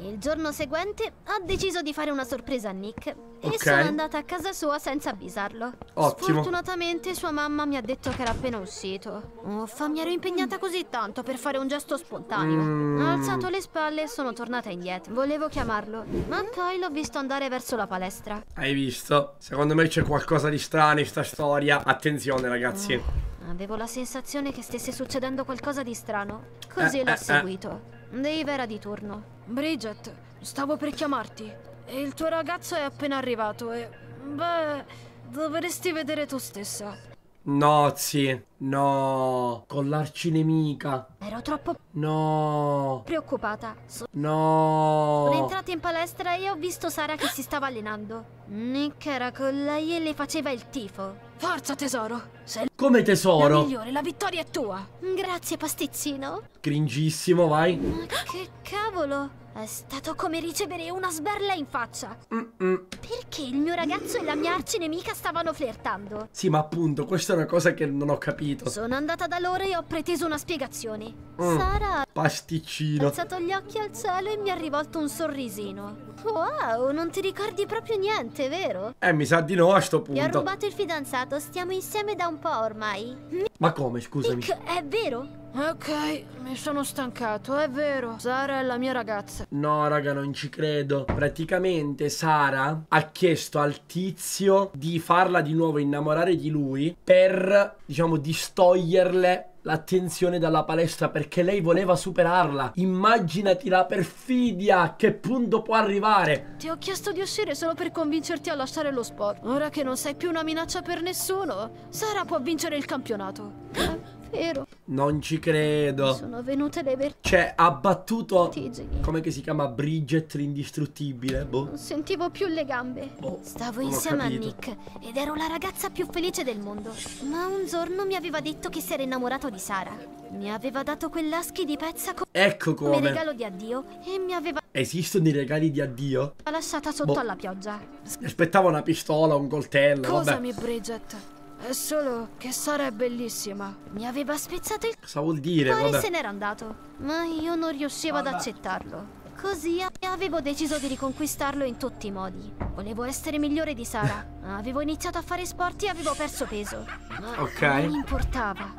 il giorno seguente ha deciso di fare una sorpresa a Nick. Okay. E sono andata a casa sua senza avvisarlo. Ottimo. Sfortunatamente sua mamma mi ha detto che era appena uscito. Uffa, mi ero impegnata mm. così tanto per fare un gesto spontaneo. Mm. Ho alzato le spalle e sono tornata indietro. Volevo chiamarlo, ma poi l'ho visto andare verso la palestra. Hai visto? Secondo me c'è c'è qualcosa di strano in sta storia. Attenzione, ragazzi. Oh, avevo la sensazione che stesse succedendo qualcosa di strano. Così eh, l'ho eh, eh. seguito. Eh. Dave era di turno. Bridget, stavo per chiamarti. E il tuo ragazzo è appena arrivato e... Beh, dovresti vedere tu stessa. No, sì. No. Con l'arcinemica. Ero troppo... No. Preoccupata. So... no. Sono entrata in palestra e ho visto Sara che si stava allenando. Nick era con lei e le faceva il tifo. Forza tesoro. Sei Come tesoro? La migliore, la vittoria è tua. Grazie pastizzino. Cringissimo, vai. Ma che cavolo. È stato come ricevere una sberla in faccia. Mm -mm. Perché il mio ragazzo e la mia arcinemica stavano flirtando? Sì, ma appunto, questa è una cosa che non ho capito. Sono andata da loro e ho preteso una spiegazione. Mm. Sara... Pasticcino. Ha alzato gli occhi al cielo e mi ha rivolto un sorrisino. Wow, non ti ricordi proprio niente, vero? Eh, mi sa di no a sto punto. Mi ha rubato il fidanzato, stiamo insieme da un po' ormai. Ma come, scusami? Nick, è vero? Ok, mi sono stancato, è vero. Sara è la mia ragazza. No, raga, non ci credo. Praticamente Sara ha chiesto al tizio di farla di nuovo innamorare di lui per, diciamo, distoglierle l'attenzione dalla palestra perché lei voleva superarla. Immaginati la perfidia, a che punto può arrivare. Ti ho chiesto di uscire solo per convincerti a lasciare lo sport. Ora che non sei più una minaccia per nessuno, Sara può vincere il campionato vero. Non ci credo. Sono venute le vertigini. Cioè, ha battuto... Come si chiama? Bridget l'indistruttibile, boh. Non sentivo più le gambe. Boh, Stavo insieme a Nick ed ero la ragazza più felice del mondo. Ma un giorno mi aveva detto che si era innamorato di Sara. Mi aveva dato quell'aschi di pezza co ecco come. come regalo di addio e mi aveva... Esistono i regali di addio? L'ha lasciata sotto boh. alla pioggia. Aspettavo una pistola, un coltello, Cosa vabbè. Bridget. È solo che Sara è bellissima. Mi aveva spezzato il... Cosa vuol dire? Poi se n'era andato. Ma io non riuscivo vabbè. ad accettarlo. Così avevo deciso di riconquistarlo in tutti i modi. Volevo essere migliore di Sara. <laughs> Avevo iniziato a fare sport e avevo perso peso. Ma ok. non importava.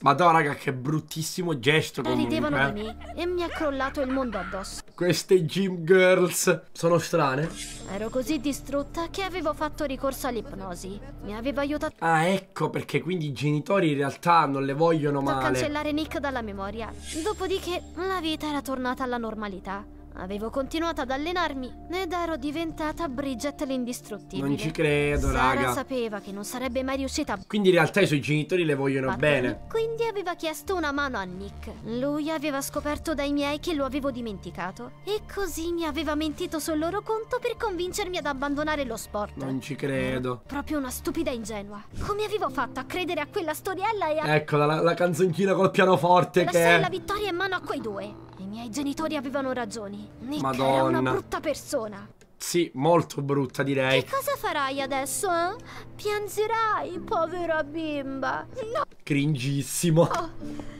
Madonna raga che bruttissimo gesto Ridevano di eh. me e mi ha crollato il mondo addosso Queste gym girls sono strane Ero così distrutta che avevo fatto ricorso all'ipnosi Mi aveva aiutato Ah ecco perché quindi i genitori in realtà non le vogliono male cancellare Nick dalla memoria Dopodiché la vita era tornata alla normalità Avevo continuato ad allenarmi ed ero diventata Bridget l'indistruttibile. Non ci credo, Sara raga. sapeva che non sarebbe mai riuscita a... Quindi in realtà i suoi genitori le vogliono Pattoni. bene. Quindi aveva chiesto una mano a Nick. Lui aveva scoperto dai miei che lo avevo dimenticato. E così mi aveva mentito sul loro conto per convincermi ad abbandonare lo sport. Non ci credo. Mm, proprio una stupida ingenua. Come avevo fatto a credere a quella storiella e a... Ecco, la, la canzoncina col pianoforte la che... La vittoria in mano a quei due miei genitori avevano ragioni. Nick Madonna. era una brutta persona. Sì, molto brutta direi. Che cosa farai adesso, eh? Piangerai, povera bimba. No. Cringissimo. Oh,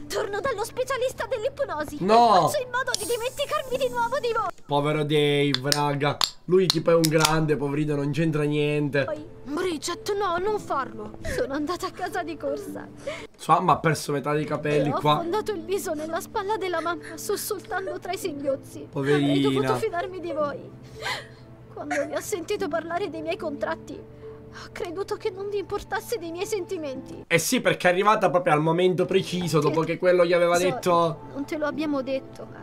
torno dallo specialista dell'ipnosi. No. E faccio in modo di dimenticarmi di nuovo di voi. Povero Dave, raga. Lui tipo è un grande, poverino, non c'entra niente. Bridget, no, non farlo. Sono andata a casa di corsa. Sua mamma ha perso metà dei capelli e eh, qua. Ho fondato il viso nella spalla della mamma, sussultando tra i singhiozzi. Poverina. Avrei dovuto fidarmi di voi. Quando mi ha sentito parlare dei miei contratti, ho creduto che non gli importasse dei miei sentimenti. Eh sì, perché è arrivata proprio al momento preciso, dopo che quello gli aveva so, detto... Non te lo abbiamo detto, ma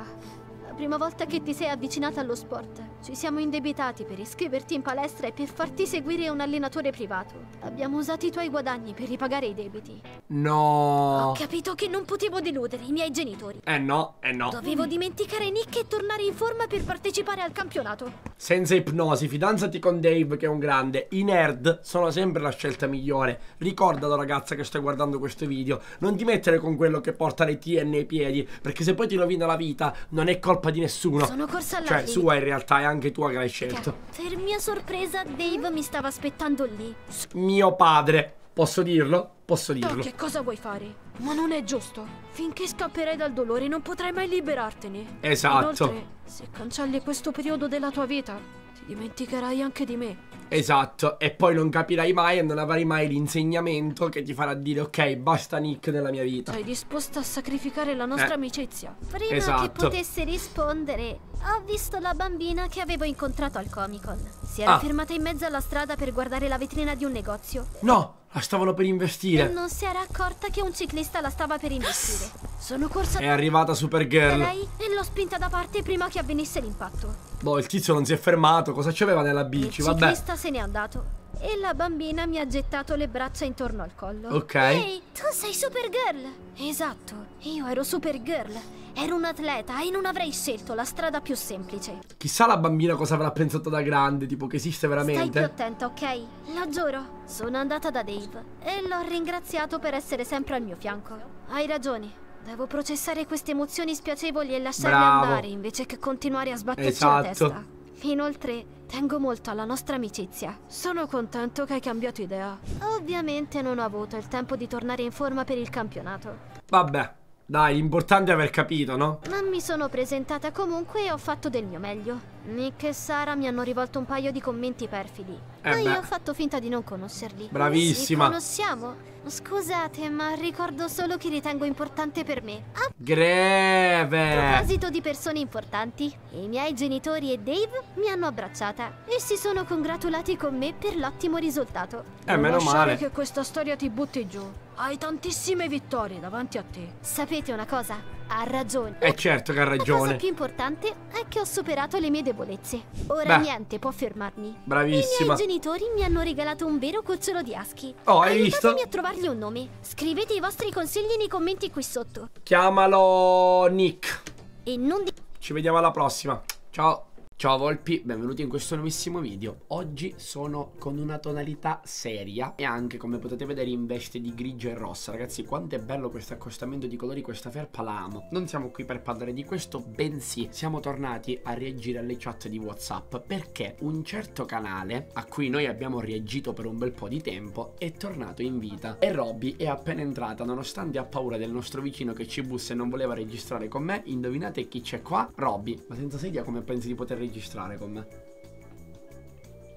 la prima volta che ti sei avvicinata allo sport ci siamo indebitati per iscriverti in palestra e per farti seguire un allenatore privato. Abbiamo usato i tuoi guadagni per ripagare i debiti. No. Ho capito che non potevo deludere i miei genitori. Eh no, eh no. Dovevo dimenticare Nick e tornare in forma per partecipare al campionato. Senza ipnosi, fidanzati con Dave che è un grande. I nerd sono sempre la scelta migliore. Ricordalo ragazza che stai guardando questo video. Non ti mettere con quello che porta le TN ai piedi. Perché se poi ti rovina la vita non è colpa di nessuno. Sono corsa alla Cioè, sua in realtà è anche tu che l'hai scelto. Per mia sorpresa, Dave mi stava aspettando lì. Mio padre. Posso dirlo? Posso dirlo. che cosa vuoi fare? Ma non è giusto. Finché scapperai dal dolore non potrai mai liberartene. Esatto. Inoltre, se cancelli questo periodo della tua vita, ti dimenticherai anche di me. Esatto, e poi non capirai mai e non avrai mai l'insegnamento che ti farà dire ok, basta Nick nella mia vita. Sei disposta a sacrificare la nostra eh. amicizia? Prima esatto. che potesse rispondere, ho visto la bambina che avevo incontrato al Comic Con. Si era ah. fermata in mezzo alla strada per guardare la vetrina di un negozio. No, la stavano per investire. E non si era accorta che un ciclista la stava per investire. Sono corsa... È arrivata Supergirl. Lei e l'ho spinta da parte prima che avvenisse l'impatto. Boh, il tizio non si è fermato. Cosa c'aveva nella bici? Il Vabbè. Il ciclista se n'è andato e la bambina mi ha gettato le braccia intorno al collo. Ok. Ehi, tu sei Supergirl! Esatto, io ero Supergirl. Ero un atleta e non avrei scelto la strada più semplice. Chissà la bambina cosa avrà pensato da grande, tipo che esiste veramente. Stai più attenta, ok? Lo giuro. Sono andata da Dave e l'ho ringraziato per essere sempre al mio fianco. Hai ragione. Devo processare queste emozioni spiacevoli e lasciarle Bravo. andare invece che continuare a sbatterci esatto. la testa. Inoltre, tengo molto alla nostra amicizia. Sono contento che hai cambiato idea. Ovviamente non ho avuto il tempo di tornare in forma per il campionato. Vabbè, dai, l'importante è aver capito, no? Ma mi sono presentata comunque e ho fatto del mio meglio. Nick e Sara mi hanno rivolto un paio di commenti perfidi. Eh ma io ho fatto finta di non conoscerli. Bravissima. Sì, conosciamo. Scusate, ma ricordo solo chi ritengo importante per me. Ah. Greve! A proposito di persone importanti, i miei genitori e Dave mi hanno abbracciata e si sono congratulati con me per l'ottimo risultato. Eh, non meno male. che questa storia ti butti giù. Hai tantissime vittorie davanti a te. Sapete una cosa? Ha ragione. Eh certo che ha ragione. La cosa più importante è che ho superato le mie debolezze. Ora Beh. niente può fermarmi. Bravissima. I miei genitori mi hanno regalato un vero cucciolo di aschi. Oh, hai visto? Aiutatemi a trovargli un nome. Scrivete i vostri consigli nei commenti qui sotto. Chiamalo Nick. E non di... Ci vediamo alla prossima. Ciao. Ciao Volpi, benvenuti in questo nuovissimo video. Oggi sono con una tonalità seria e anche come potete vedere in veste di grigio e rossa. Ragazzi, quanto è bello questo accostamento di colori, questa felpa la amo. Non siamo qui per parlare di questo, bensì siamo tornati a reagire alle chat di Whatsapp perché un certo canale a cui noi abbiamo reagito per un bel po' di tempo è tornato in vita e Robby è appena entrata nonostante ha paura del nostro vicino che ci bussa e non voleva registrare con me. Indovinate chi c'è qua? Robby, ma senza sedia come pensi di poter registrare? registrare con me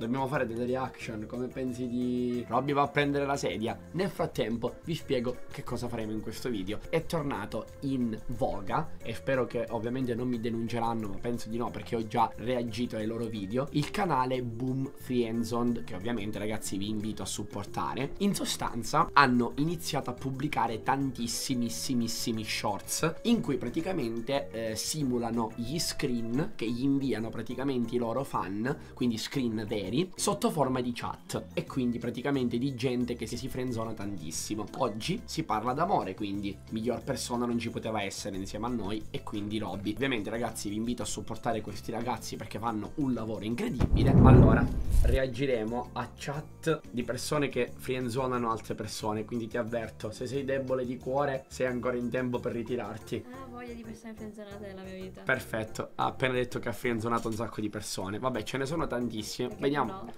dobbiamo fare delle reaction, come pensi di... Robby va a prendere la sedia. Nel frattempo vi spiego che cosa faremo in questo video. È tornato in voga e spero che ovviamente non mi denunceranno, ma penso di no perché ho già reagito ai loro video, il canale Boom Friendzone, che ovviamente ragazzi vi invito a supportare. In sostanza hanno iniziato a pubblicare tantissimissimissimi shorts in cui praticamente eh, simulano gli screen che gli inviano praticamente i loro fan, quindi screen veri stranieri sotto forma di chat e quindi praticamente di gente che si, si frenzona tantissimo. Oggi si parla d'amore, quindi miglior persona non ci poteva essere insieme a noi e quindi Robby. Ovviamente ragazzi vi invito a supportare questi ragazzi perché fanno un lavoro incredibile. Allora, reagiremo a chat di persone che frienzonano altre persone, quindi ti avverto, se sei debole di cuore sei ancora in tempo per ritirarti. Ah, voglia di persone frienzonate nella mia vita. Perfetto, ha appena detto che ha frienzonato un sacco di persone. Vabbè, ce ne sono tantissime. Vediamo vediamo.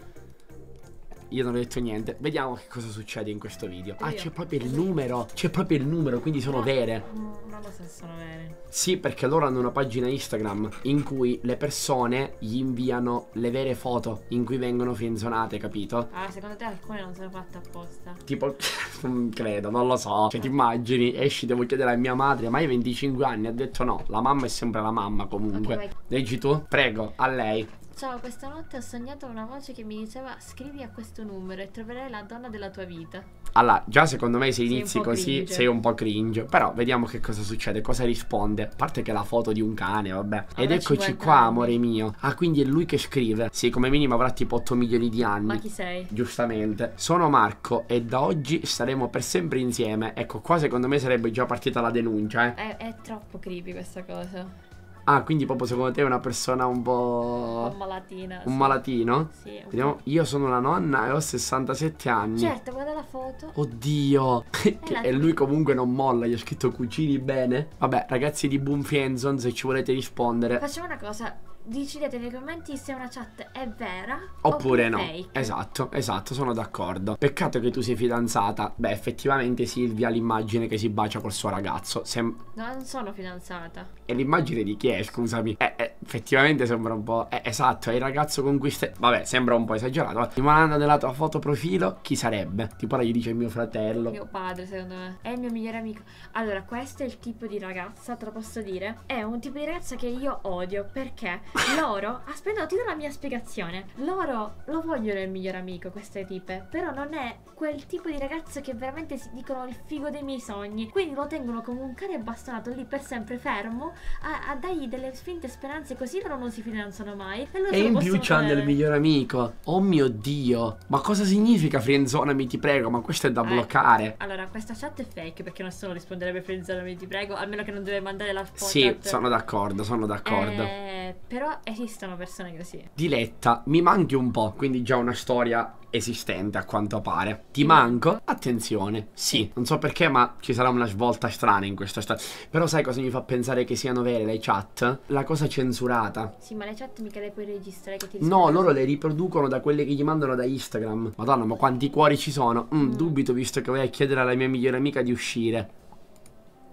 Io non ho detto niente. Vediamo che cosa succede in questo video. Ah, c'è proprio il numero. C'è proprio il numero, quindi sono vere. Non lo so se sono vere. Sì, perché loro hanno una pagina Instagram in cui le persone gli inviano le vere foto in cui vengono frienzonate, capito? Ah, secondo te alcune non sono fatte apposta? Tipo, <laughs> non credo, non lo so. Cioè, ti immagini, esci, devo chiedere a mia madre, ma hai 25 anni? Ha detto no, la mamma è sempre la mamma comunque. Okay, Leggi tu? Prego, a lei. Ciao, questa notte ho sognato una voce che mi diceva scrivi a questo numero e troverai la donna della tua vita. Allora, già secondo me se inizi così cringe. sei un po' cringe, però vediamo che cosa succede, cosa risponde. A parte che la foto di un cane, vabbè. Ed allora eccoci qua, anni. amore mio. Ah, quindi è lui che scrive. Sì, come minimo avrà tipo 8 milioni di anni. Ma chi sei? Giustamente. Sono Marco e da oggi staremo per sempre insieme. Ecco, qua secondo me sarebbe già partita la denuncia, eh. È, è troppo creepy questa cosa. Ah, quindi proprio secondo te è una persona un po'... Un malatina. Un sì. malatino? Sì. Vediamo, io sono una nonna e ho 67 anni. Certo, guarda la foto. Oddio. <laughs> La... e lui comunque non molla, gli ho scritto cucini bene. Vabbè, ragazzi di Boomfienzon, se ci volete rispondere. Facciamo una cosa, decidete nei commenti se una chat è vera oppure, no. Fake. Esatto, esatto, sono d'accordo. Peccato che tu sei fidanzata. Beh, effettivamente Silvia ha l'immagine che si bacia col suo ragazzo. Sem non sono fidanzata. E l'immagine di chi è, scusami? Eh, eh, effettivamente sembra un po'. Eh, esatto, è il ragazzo con cui stai. Vabbè, sembra un po' esagerato. Rimanendo nella tua foto profilo, chi sarebbe? Tipo, ora gli dice mio fratello. Mio padre, secondo me. È il mio migliore amico. Allora, questo è il tipo di ragazza, te lo posso dire. È un tipo di ragazza che io odio perché loro, aspetta, no, ti do la mia spiegazione. Loro lo vogliono il miglior amico, queste tipe. Però non è quel tipo di ragazzo che veramente si dicono il figo dei miei sogni. Quindi lo tengono come un cane bastonato lì per sempre fermo a, a dargli delle finte speranze così loro non si fidanzano mai. E, e in più c'hanno il miglior amico. Oh mio dio. Ma cosa significa frienzonami ti prego? Ma questo è da eh, bloccare. Allora, questa chat è fake perché nessuno risponderebbe frienzonami ti prego. Almeno che non deve mandare la foto. Sì, sono d'accordo, sono d'accordo. Eh, però però esistono persone così. Diletta, mi manchi un po', quindi già una storia esistente a quanto pare. Ti manco? Attenzione, sì, non so perché, ma ci sarà una svolta strana in questa storia. Però sai cosa mi fa pensare che siano vere le chat? La cosa censurata. Sì, ma le chat mica le puoi registrare che ti No, loro le riproducono da quelle che gli mandano da Instagram. Madonna, ma quanti cuori ci sono? Mm, mm. Dubito visto che vai a chiedere alla mia migliore amica di uscire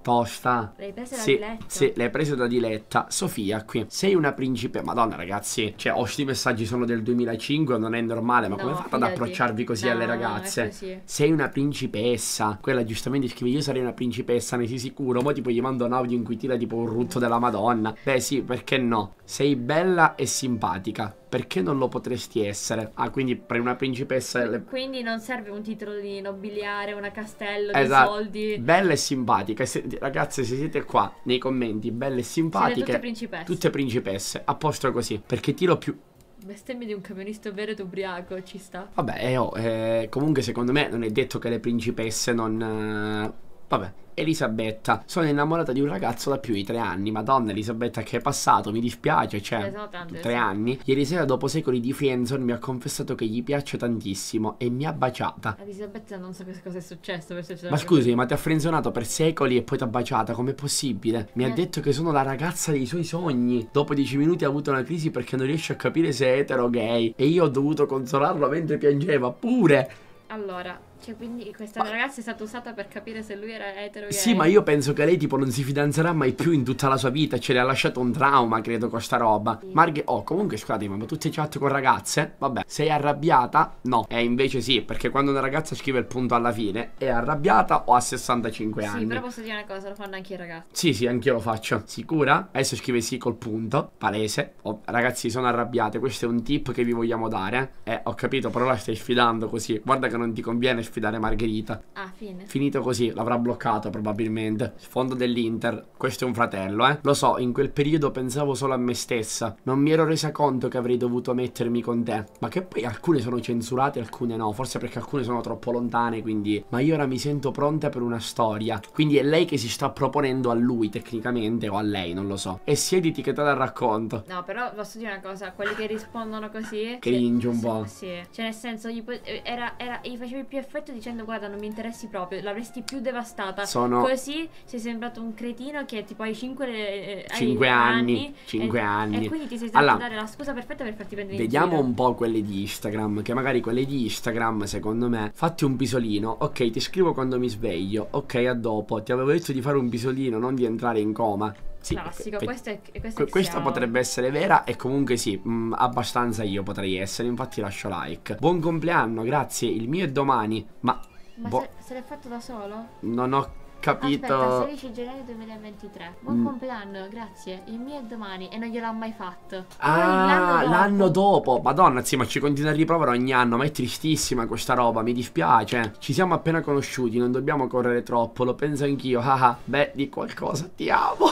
tosta. L'hai preso da sì, diletta? Sì, l'hai presa da diletta. Sofia, qui. Sei una principessa. Madonna, ragazzi. Cioè, ho sti messaggi sono del 2005, non è normale. Ma no, come fate ad approcciarvi così no, alle ragazze? Così. Sei una principessa. Quella giustamente scrive, io sarei una principessa, ne sei sicuro? Poi tipo gli mando un audio in cui tira tipo un rutto della Madonna. Beh sì, perché no? Sei bella e simpatica perché non lo potresti essere? Ah, quindi per una principessa. Le... Quindi non serve un titolo di nobiliare, una castello, esatto. soldi. Bella e simpatica. Se, ragazze, se siete qua nei commenti, belle e simpatiche. tutte principesse. Tutte principesse. A posto così. Perché tiro più. Bestemmie di un camionista vero ed ubriaco, ci sta. Vabbè, eh, oh, eh, comunque secondo me non è detto che le principesse non. Eh Vabbè. Elisabetta, sono innamorata di un ragazzo da più di tre anni. Madonna, Elisabetta, che è passato, mi dispiace. Cioè, esatto, tre anni. Ieri sera, dopo secoli di Friendzone, mi ha confessato che gli piace tantissimo e mi ha baciata. Elisabetta, non so che cosa è successo. Ma scusi, ma ti ha friendzonato per secoli e poi ti ha baciata? Com'è possibile? Mi eh. ha detto che sono la ragazza dei suoi sogni. Dopo dieci minuti ha avuto una crisi perché non riesce a capire se è etero o gay. E io ho dovuto consolarlo mentre piangeva. Pure. Allora, cioè, quindi questa ma... ragazza è stata usata per capire se lui era etero. Sì, ma io penso che lei tipo non si fidanzerà mai più in tutta la sua vita. Ce le ha lasciato un trauma, credo, con sta roba. Sì. Marghe, oh, comunque scusatemi, ma tu ti chat con ragazze? Vabbè, sei arrabbiata? No. E invece sì, perché quando una ragazza scrive il punto alla fine, è arrabbiata o ha 65 sì, anni? Sì, però posso dire una cosa, lo fanno anche i ragazzi. Sì, sì, anch'io lo faccio. Sicura? Adesso scrive sì col punto, palese. Oh, ragazzi, sono arrabbiate, questo è un tip che vi vogliamo dare. Eh, ho capito, però la stai sfidando così. Guarda che non ti conviene sfidare Margherita. Ah, fine. Finito così, l'avrà bloccato probabilmente. Fondo dell'Inter, questo è un fratello, eh. Lo so, in quel periodo pensavo solo a me stessa. Non mi ero resa conto che avrei dovuto mettermi con te. Ma che poi alcune sono censurate, alcune no. Forse perché alcune sono troppo lontane, quindi... Ma io ora mi sento pronta per una storia. Quindi è lei che si sta proponendo a lui, tecnicamente, o a lei, non lo so. E siediti che te la racconto. No, però posso dire una cosa. Quelli che rispondono così... Cringe cioè, un po'. Sì. Cioè, nel senso, gli, eh, era, era, gli facevi più effetto petto dicendo guarda non mi interessi proprio, l'avresti più devastata. Sono... Così sei sembrato un cretino che tipo hai 5, 5 eh, anni, 5 e, anni. E quindi ti sei stato allora, dare la scusa perfetta per farti prendere Vediamo un po' quelle di Instagram, che magari quelle di Instagram secondo me, fatti un pisolino, ok ti scrivo quando mi sveglio, ok a dopo, ti avevo detto di fare un pisolino, non di entrare in coma. Sì, classico, pe- questa, è, questa, questa potrebbe essere vera e comunque sì, mh, mm, abbastanza io potrei essere, infatti lascio like. Buon compleanno, grazie, il mio è domani, ma... Ma boh. se, se l'è fatto da solo? Non ho capito. Aspetta, 16 gennaio 2023. Buon mm. compleanno, grazie. Il mio è domani e non gliel'ho mai fatto. Ah, l'anno dopo. l'anno dopo. Madonna, sì, ma ci continua a riprovare ogni anno. Ma è tristissima questa roba, mi dispiace. Ci siamo appena conosciuti, non dobbiamo correre troppo, lo penso anch'io. Ah, ah beh, di qualcosa ti amo.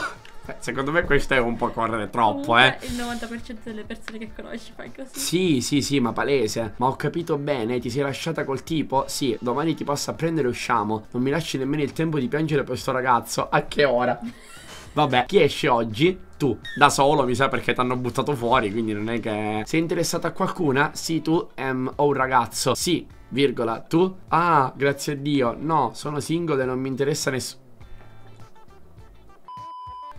Cioè, secondo me questo è un po' correre troppo, Comunque, eh. Il 90% delle persone che conosci fai così. Sì, sì, sì, ma palese. Ma ho capito bene, ti sei lasciata col tipo? Sì, domani ti posso prendere e usciamo. Non mi lasci nemmeno il tempo di piangere per sto ragazzo. A che ora? <laughs> Vabbè, chi esce oggi? Tu, da solo, mi sa perché ti hanno buttato fuori, quindi non è che... Sei interessata a qualcuna? Sì, tu, ehm, ho un ragazzo. Sì, virgola, tu? Ah, grazie a Dio. No, sono single e non mi interessa nessuno.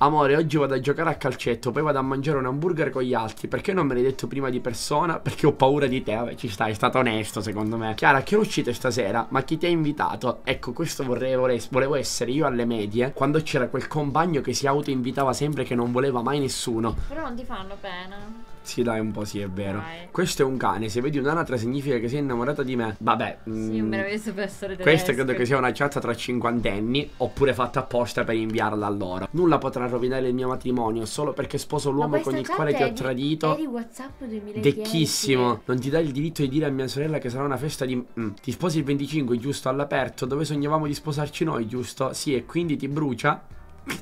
Amore, oggi vado a giocare a calcetto, poi vado a mangiare un hamburger con gli altri. Perché non me l'hai detto prima di persona? <laughs> Perché ho paura di te. Vabbè, ci stai, è stato onesto, secondo me. Chiara, che uscite stasera? Ma chi ti ha invitato? Ecco, questo vorrei, volevo essere io alle medie, quando c'era quel compagno che si auto-invitava sempre che non voleva mai nessuno. Però non ti fanno pena. Sì, dai, un po' sì, è vero. Dai. Questo è un cane. Se vedi un'anatra significa che sei innamorata di me. Vabbè. Sì, un meraviglioso mm, professore tedesco. Questa credo che sia una chat tra cinquantenni, oppure fatta apposta per inviarla a loro. Nulla potrà rovinare il mio matrimonio solo perché sposo l'uomo con il quale ti ho tradito. È di WhatsApp 2010. Decchissimo. Non ti dai il diritto di dire a mia sorella che sarà una festa di. Mm. Ti sposi il 25, giusto? All'aperto, dove sognavamo di sposarci noi, giusto? Sì, e quindi ti brucia.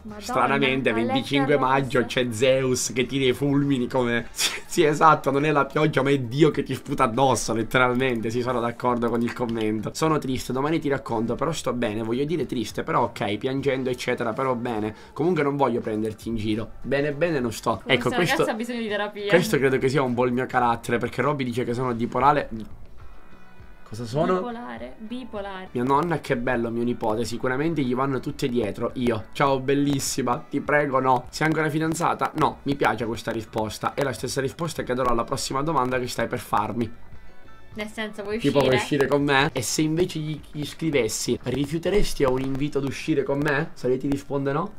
Madonna, Stranamente, 25 maggio c'è Zeus che tira i fulmini come... <laughs> Sì, esatto, non è la pioggia, ma è Dio che ti sputa addosso, letteralmente. Sì, sono d'accordo con il commento. Sono triste, domani ti racconto, però sto bene. Voglio dire triste, però ok, piangendo, eccetera, però bene. Comunque non voglio prenderti in giro. Bene, bene, non sto. Come ecco, questo... ha bisogno di terapia. Questo credo che sia un po' il mio carattere, perché Robby dice che sono bipolare Cosa sono? Bipolare, bipolare. Mia nonna, che bello, mio nipote. Sicuramente gli vanno tutte dietro. Io, ciao bellissima, ti prego, no. Sei ancora fidanzata? No, mi piace questa risposta. È la stessa risposta che darò alla prossima domanda che stai per farmi. Nel senso, vuoi uscire? Tipo, vuoi uscire con me? E se invece gli, gli scrivessi, rifiuteresti a un invito ad uscire con me? Sarei ti risponde no?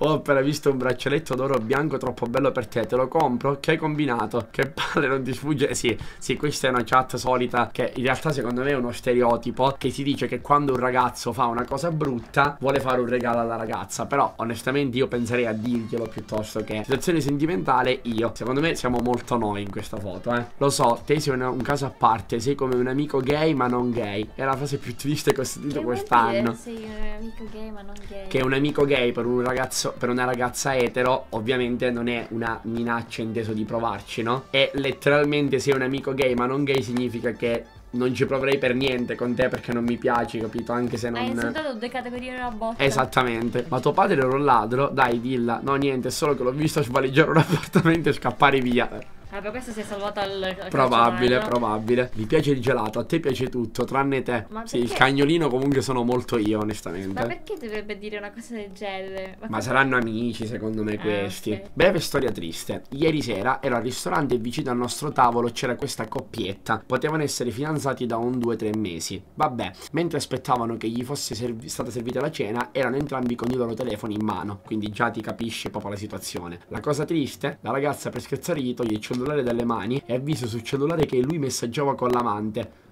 Ho appena visto un braccialetto d'oro bianco troppo bello per te. Te lo compro? Che hai combinato? Che palle non ti sfugge? Sì, sì, questa è una chat solita che in realtà secondo me è uno stereotipo che si dice che quando un ragazzo fa una cosa brutta vuole fare un regalo alla ragazza. Però onestamente io penserei a dirglielo piuttosto che situazione sentimentale io. Secondo me siamo molto noi in questa foto, eh. Lo so, te sei una, un caso a parte, sei come un amico gay ma non gay. È la frase più triste che ho sentito quest'anno. Sei un amico gay ma non gay. Che è un amico gay per un ragazzo sesso per una ragazza etero ovviamente non è una minaccia inteso di provarci, no? E letteralmente se è un amico gay ma non gay significa che non ci proverei per niente con te perché non mi piaci, capito? Anche se non. Hai insultato due categorie in una botta. Esattamente. Ma tuo padre era un ladro? Dai, dilla. No, niente, è solo che l'ho visto svaligiare un appartamento e scappare via. Vabbè, questo si è salvato al, al Probabile, probabile. Mi piace il gelato, a te piace tutto, tranne te. Ma sì, il cagnolino comunque sono molto io, onestamente. Ma perché dovrebbe dire una cosa del genere? Ma, Ma saranno amici, secondo me, ah, questi. Ah, okay. Breve storia triste. Ieri sera ero al ristorante e vicino al nostro tavolo c'era questa coppietta. Potevano essere fidanzati da un due, tre mesi. Vabbè, mentre aspettavano che gli fosse serv stata servita la cena, erano entrambi con i loro telefoni in mano. Quindi già ti capisce proprio la situazione. La cosa triste, la ragazza per scherzare gli toglie il cellulare cellulare dalle mani e avvisa sul cellulare che lui messaggiava con l'amante.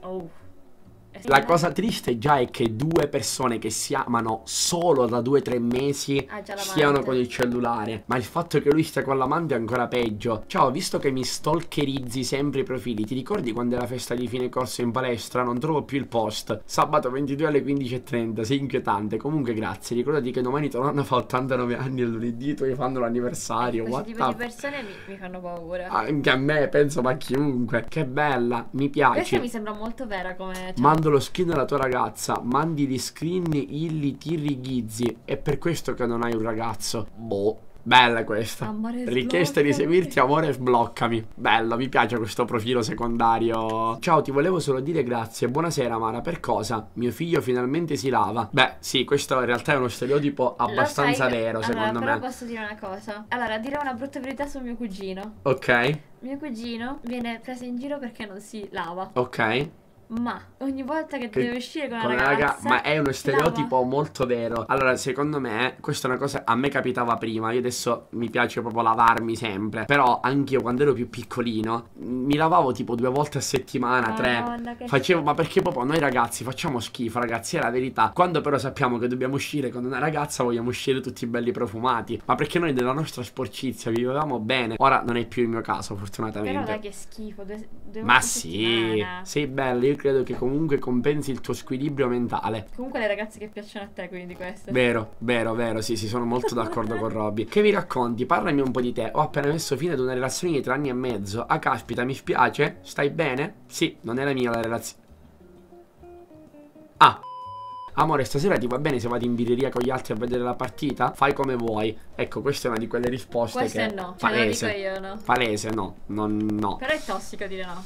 Oh. Eh, la cosa triste già è che due persone che si amano solo da due o tre mesi ah, siano con il cellulare. Ma il fatto che lui stia con l'amante è ancora peggio. Ciao, visto che mi stalkerizzi sempre i profili, ti ricordi quando è la festa di fine corso in palestra? Non trovo più il post. Sabato 22 alle 15.30, sei inquietante. Comunque grazie, ricordati che domani tua nonna fa 89 anni e lunedì tu gli fanno l'anniversario. Questo tipo up? di persone mi, mi fanno paura. Anche a me, penso, ma a chiunque. Che bella, mi piace. Questa mi sembra molto vera come... ma quando lo skin alla tua ragazza, mandi gli screen illi ti righizzi. È per questo che non hai un ragazzo. Boh. Bella questa. Amore, Richiesta di seguirti, amore, sbloccami. Bello, mi piace questo profilo secondario. Ciao, ti volevo solo dire grazie. Buonasera, Mara. Per cosa? Mio figlio finalmente si lava. Beh, sì, questo in realtà è uno stereotipo abbastanza sai... vero, secondo allora, però me. Però posso dire una cosa. Allora, dire una brutta verità su mio cugino. Ok. Mio cugino viene preso in giro perché non si lava. Ok ma ogni volta che, che devi uscire con, con la ragazza, ragazza ma è uno stereotipo lava. molto vero. Allora, secondo me, questa è una cosa a me capitava prima. Io adesso mi piace proprio lavarmi sempre. Però anch'io quando ero più piccolino mi lavavo tipo due volte a settimana, oh, tre. Madonna, Facevo, ma perché proprio noi ragazzi facciamo schifo, ragazzi, è la verità. Quando però sappiamo che dobbiamo uscire con una ragazza, vogliamo uscire tutti belli profumati. Ma perché noi nella nostra sporcizia vivevamo bene. Ora non è più il mio caso, fortunatamente. Però dai che schifo, due, due Ma sì, settimana. sei bello, io credo che comunque compensi il tuo squilibrio mentale. Comunque le ragazze che piacciono a te, quindi queste. Vero, vero, vero, sì, sì, sono molto d'accordo con Robby. Che vi racconti? Parlami un po' di te. Ho appena messo fine ad una relazione di tre anni e mezzo. Ah, caspita, mi spiace? Stai bene? Sì, non è la mia la relazione. Ah. Amore, stasera ti va bene se vado in birreria con gli altri a vedere la partita? Fai come vuoi. Ecco, questa è una di quelle risposte Questo che... Questo è no, palese. Cioè, lo dico io, no? Palese, no. Non, no. Però è tossico dire no.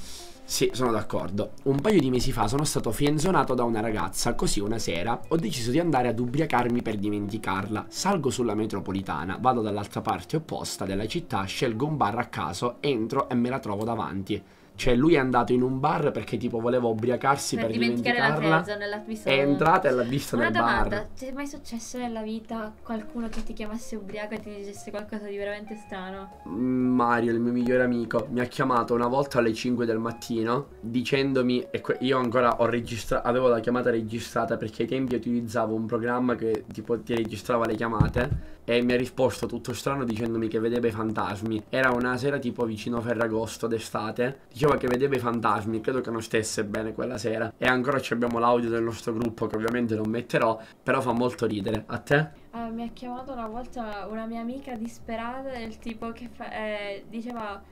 Sì, sono d'accordo. Un paio di mesi fa sono stato fienzonato da una ragazza, così una sera ho deciso di andare ad ubriacarmi per dimenticarla. Salgo sulla metropolitana, vado dall'altra parte opposta della città, scelgo un bar a caso, entro e me la trovo davanti. Cioè, lui è andato in un bar perché tipo voleva ubriacarsi per, per dimenticare dimenticarla. la Treasure, È entrata e l'ha vista nel domanda, bar. Ti è mai successo nella vita qualcuno che ti chiamasse ubriaco e ti dicesse qualcosa di veramente strano? Mm, Mario, il mio migliore amico, mi ha chiamato una volta alle 5 del mattino dicendomi e io ancora ho registrato avevo la chiamata registrata perché ai tempi utilizzavo un programma che tipo ti registrava le chiamate e mi ha risposto tutto strano dicendomi che vedeva i fantasmi. Era una sera tipo vicino Ferragosto d'estate. Dice diceva che vedeva i fantasmi, credo che non stesse bene quella sera. E ancora ci abbiamo l'audio del nostro gruppo che ovviamente non metterò, però fa molto ridere. A te? Uh, mi ha chiamato una volta una mia amica disperata del tipo che fa, eh, diceva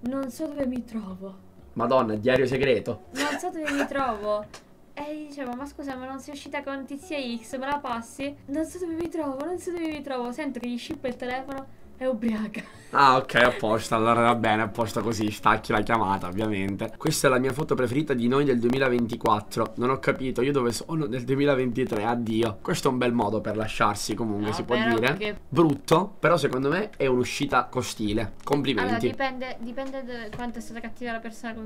non so dove mi trovo. Madonna, diario segreto. Non so dove mi trovo. E dicevo, ma scusa, ma non sei uscita con tizia X, me la passi? Non so dove mi trovo, non so dove mi trovo. Sento che gli scippo il telefono e ubriaca. Ah ok, apposta. allora va bene, apposta così, stacchi la chiamata ovviamente Questa è la mia foto preferita di noi del 2024 Non ho capito, io dove sono nel 2023, addio Questo è un bel modo per lasciarsi comunque, no, si può dire perché... Brutto, però secondo me è un'uscita costile. Complimenti Allora dipende, dipende da quanto è stata cattiva la persona con...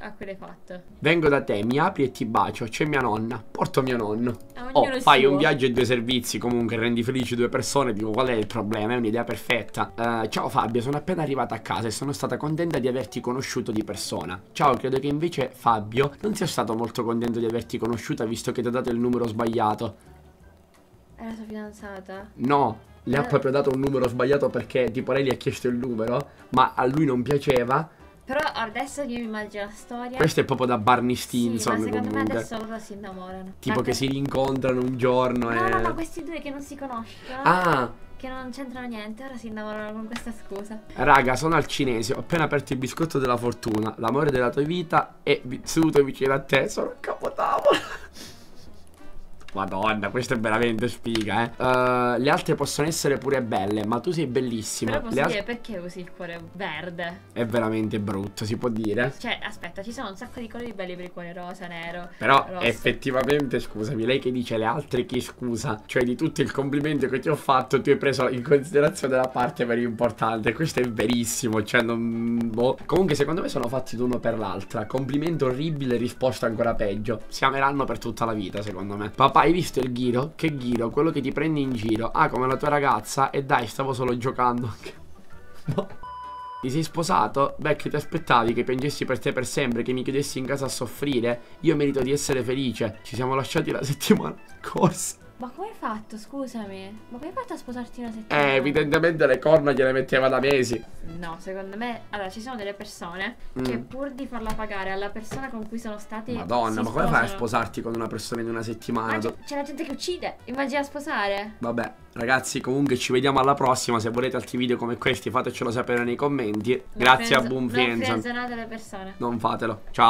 a cui l'hai fatto Vengo da te, mi apri e ti bacio, c'è mia nonna, porto mio nonno Oh, fai suo. un viaggio e due servizi comunque, rendi felici due persone Dico qual è il problema, è un'idea perfetta uh, Ciao Fabio Fabio, sono appena arrivata a casa e sono stata contenta di averti conosciuto di persona. Ciao, credo che invece Fabio non sia stato molto contento di averti conosciuta visto che ti ha dato il numero sbagliato. È la sua fidanzata? No, le ha eh. proprio dato un numero sbagliato perché tipo lei gli ha chiesto il numero, ma a lui non piaceva. Però adesso io mi immagino la storia. Questo è proprio da Barney Stinson. Sì, ma secondo comunque. me adesso loro si innamorano. Tipo Tanto... che si rincontrano un giorno. No, e... no, no, questi due che non si conoscono. Ah, che non c'entrano niente, ora si innamorano con questa scusa. Raga, sono al cinese, ho appena aperto il biscotto della fortuna, l'amore della tua vita è seduto vicino a te, sono a capotavolo. Madonna, questa è veramente sfiga, eh. Uh, le altre possono essere pure belle, ma tu sei bellissima. Però posso le dire perché usi il cuore verde? È veramente brutto, si può dire. Cioè, aspetta, ci sono un sacco di colori belli per il cuore rosa, nero. Però rosso. effettivamente, scusami, lei che dice le altre che scusa, cioè di tutto il complimento che ti ho fatto, tu hai preso in considerazione la parte per importante. Questo è verissimo, cioè non boh. Comunque, secondo me sono fatti l'uno per l'altra. Complimento orribile, risposta ancora peggio. Si ameranno per tutta la vita, secondo me. Papà hai visto il Ghiro? Che Ghiro? Quello che ti prende in giro. Ah, come la tua ragazza? E dai, stavo solo giocando. <laughs> no. Ti sei sposato? Beh, che ti aspettavi che piangessi per te per sempre, che mi chiudessi in casa a soffrire? Io merito di essere felice. Ci siamo lasciati la settimana scorsa. Ma come hai fatto, scusami? Ma come hai fatto a sposarti una settimana? Eh, evidentemente le corna gliele metteva da mesi. No, secondo me... Allora, ci sono delle persone mm. che pur di farla pagare alla persona con cui sono stati... Madonna, ma come fai a sposarti con una persona in una settimana? C'è la gente che uccide, immagina sposare. Vabbè, ragazzi, comunque ci vediamo alla prossima. Se volete altri video come questi fatecelo sapere nei commenti. Grazie penso, a Boom Friends. Non le persone. Non fatelo. Ciao.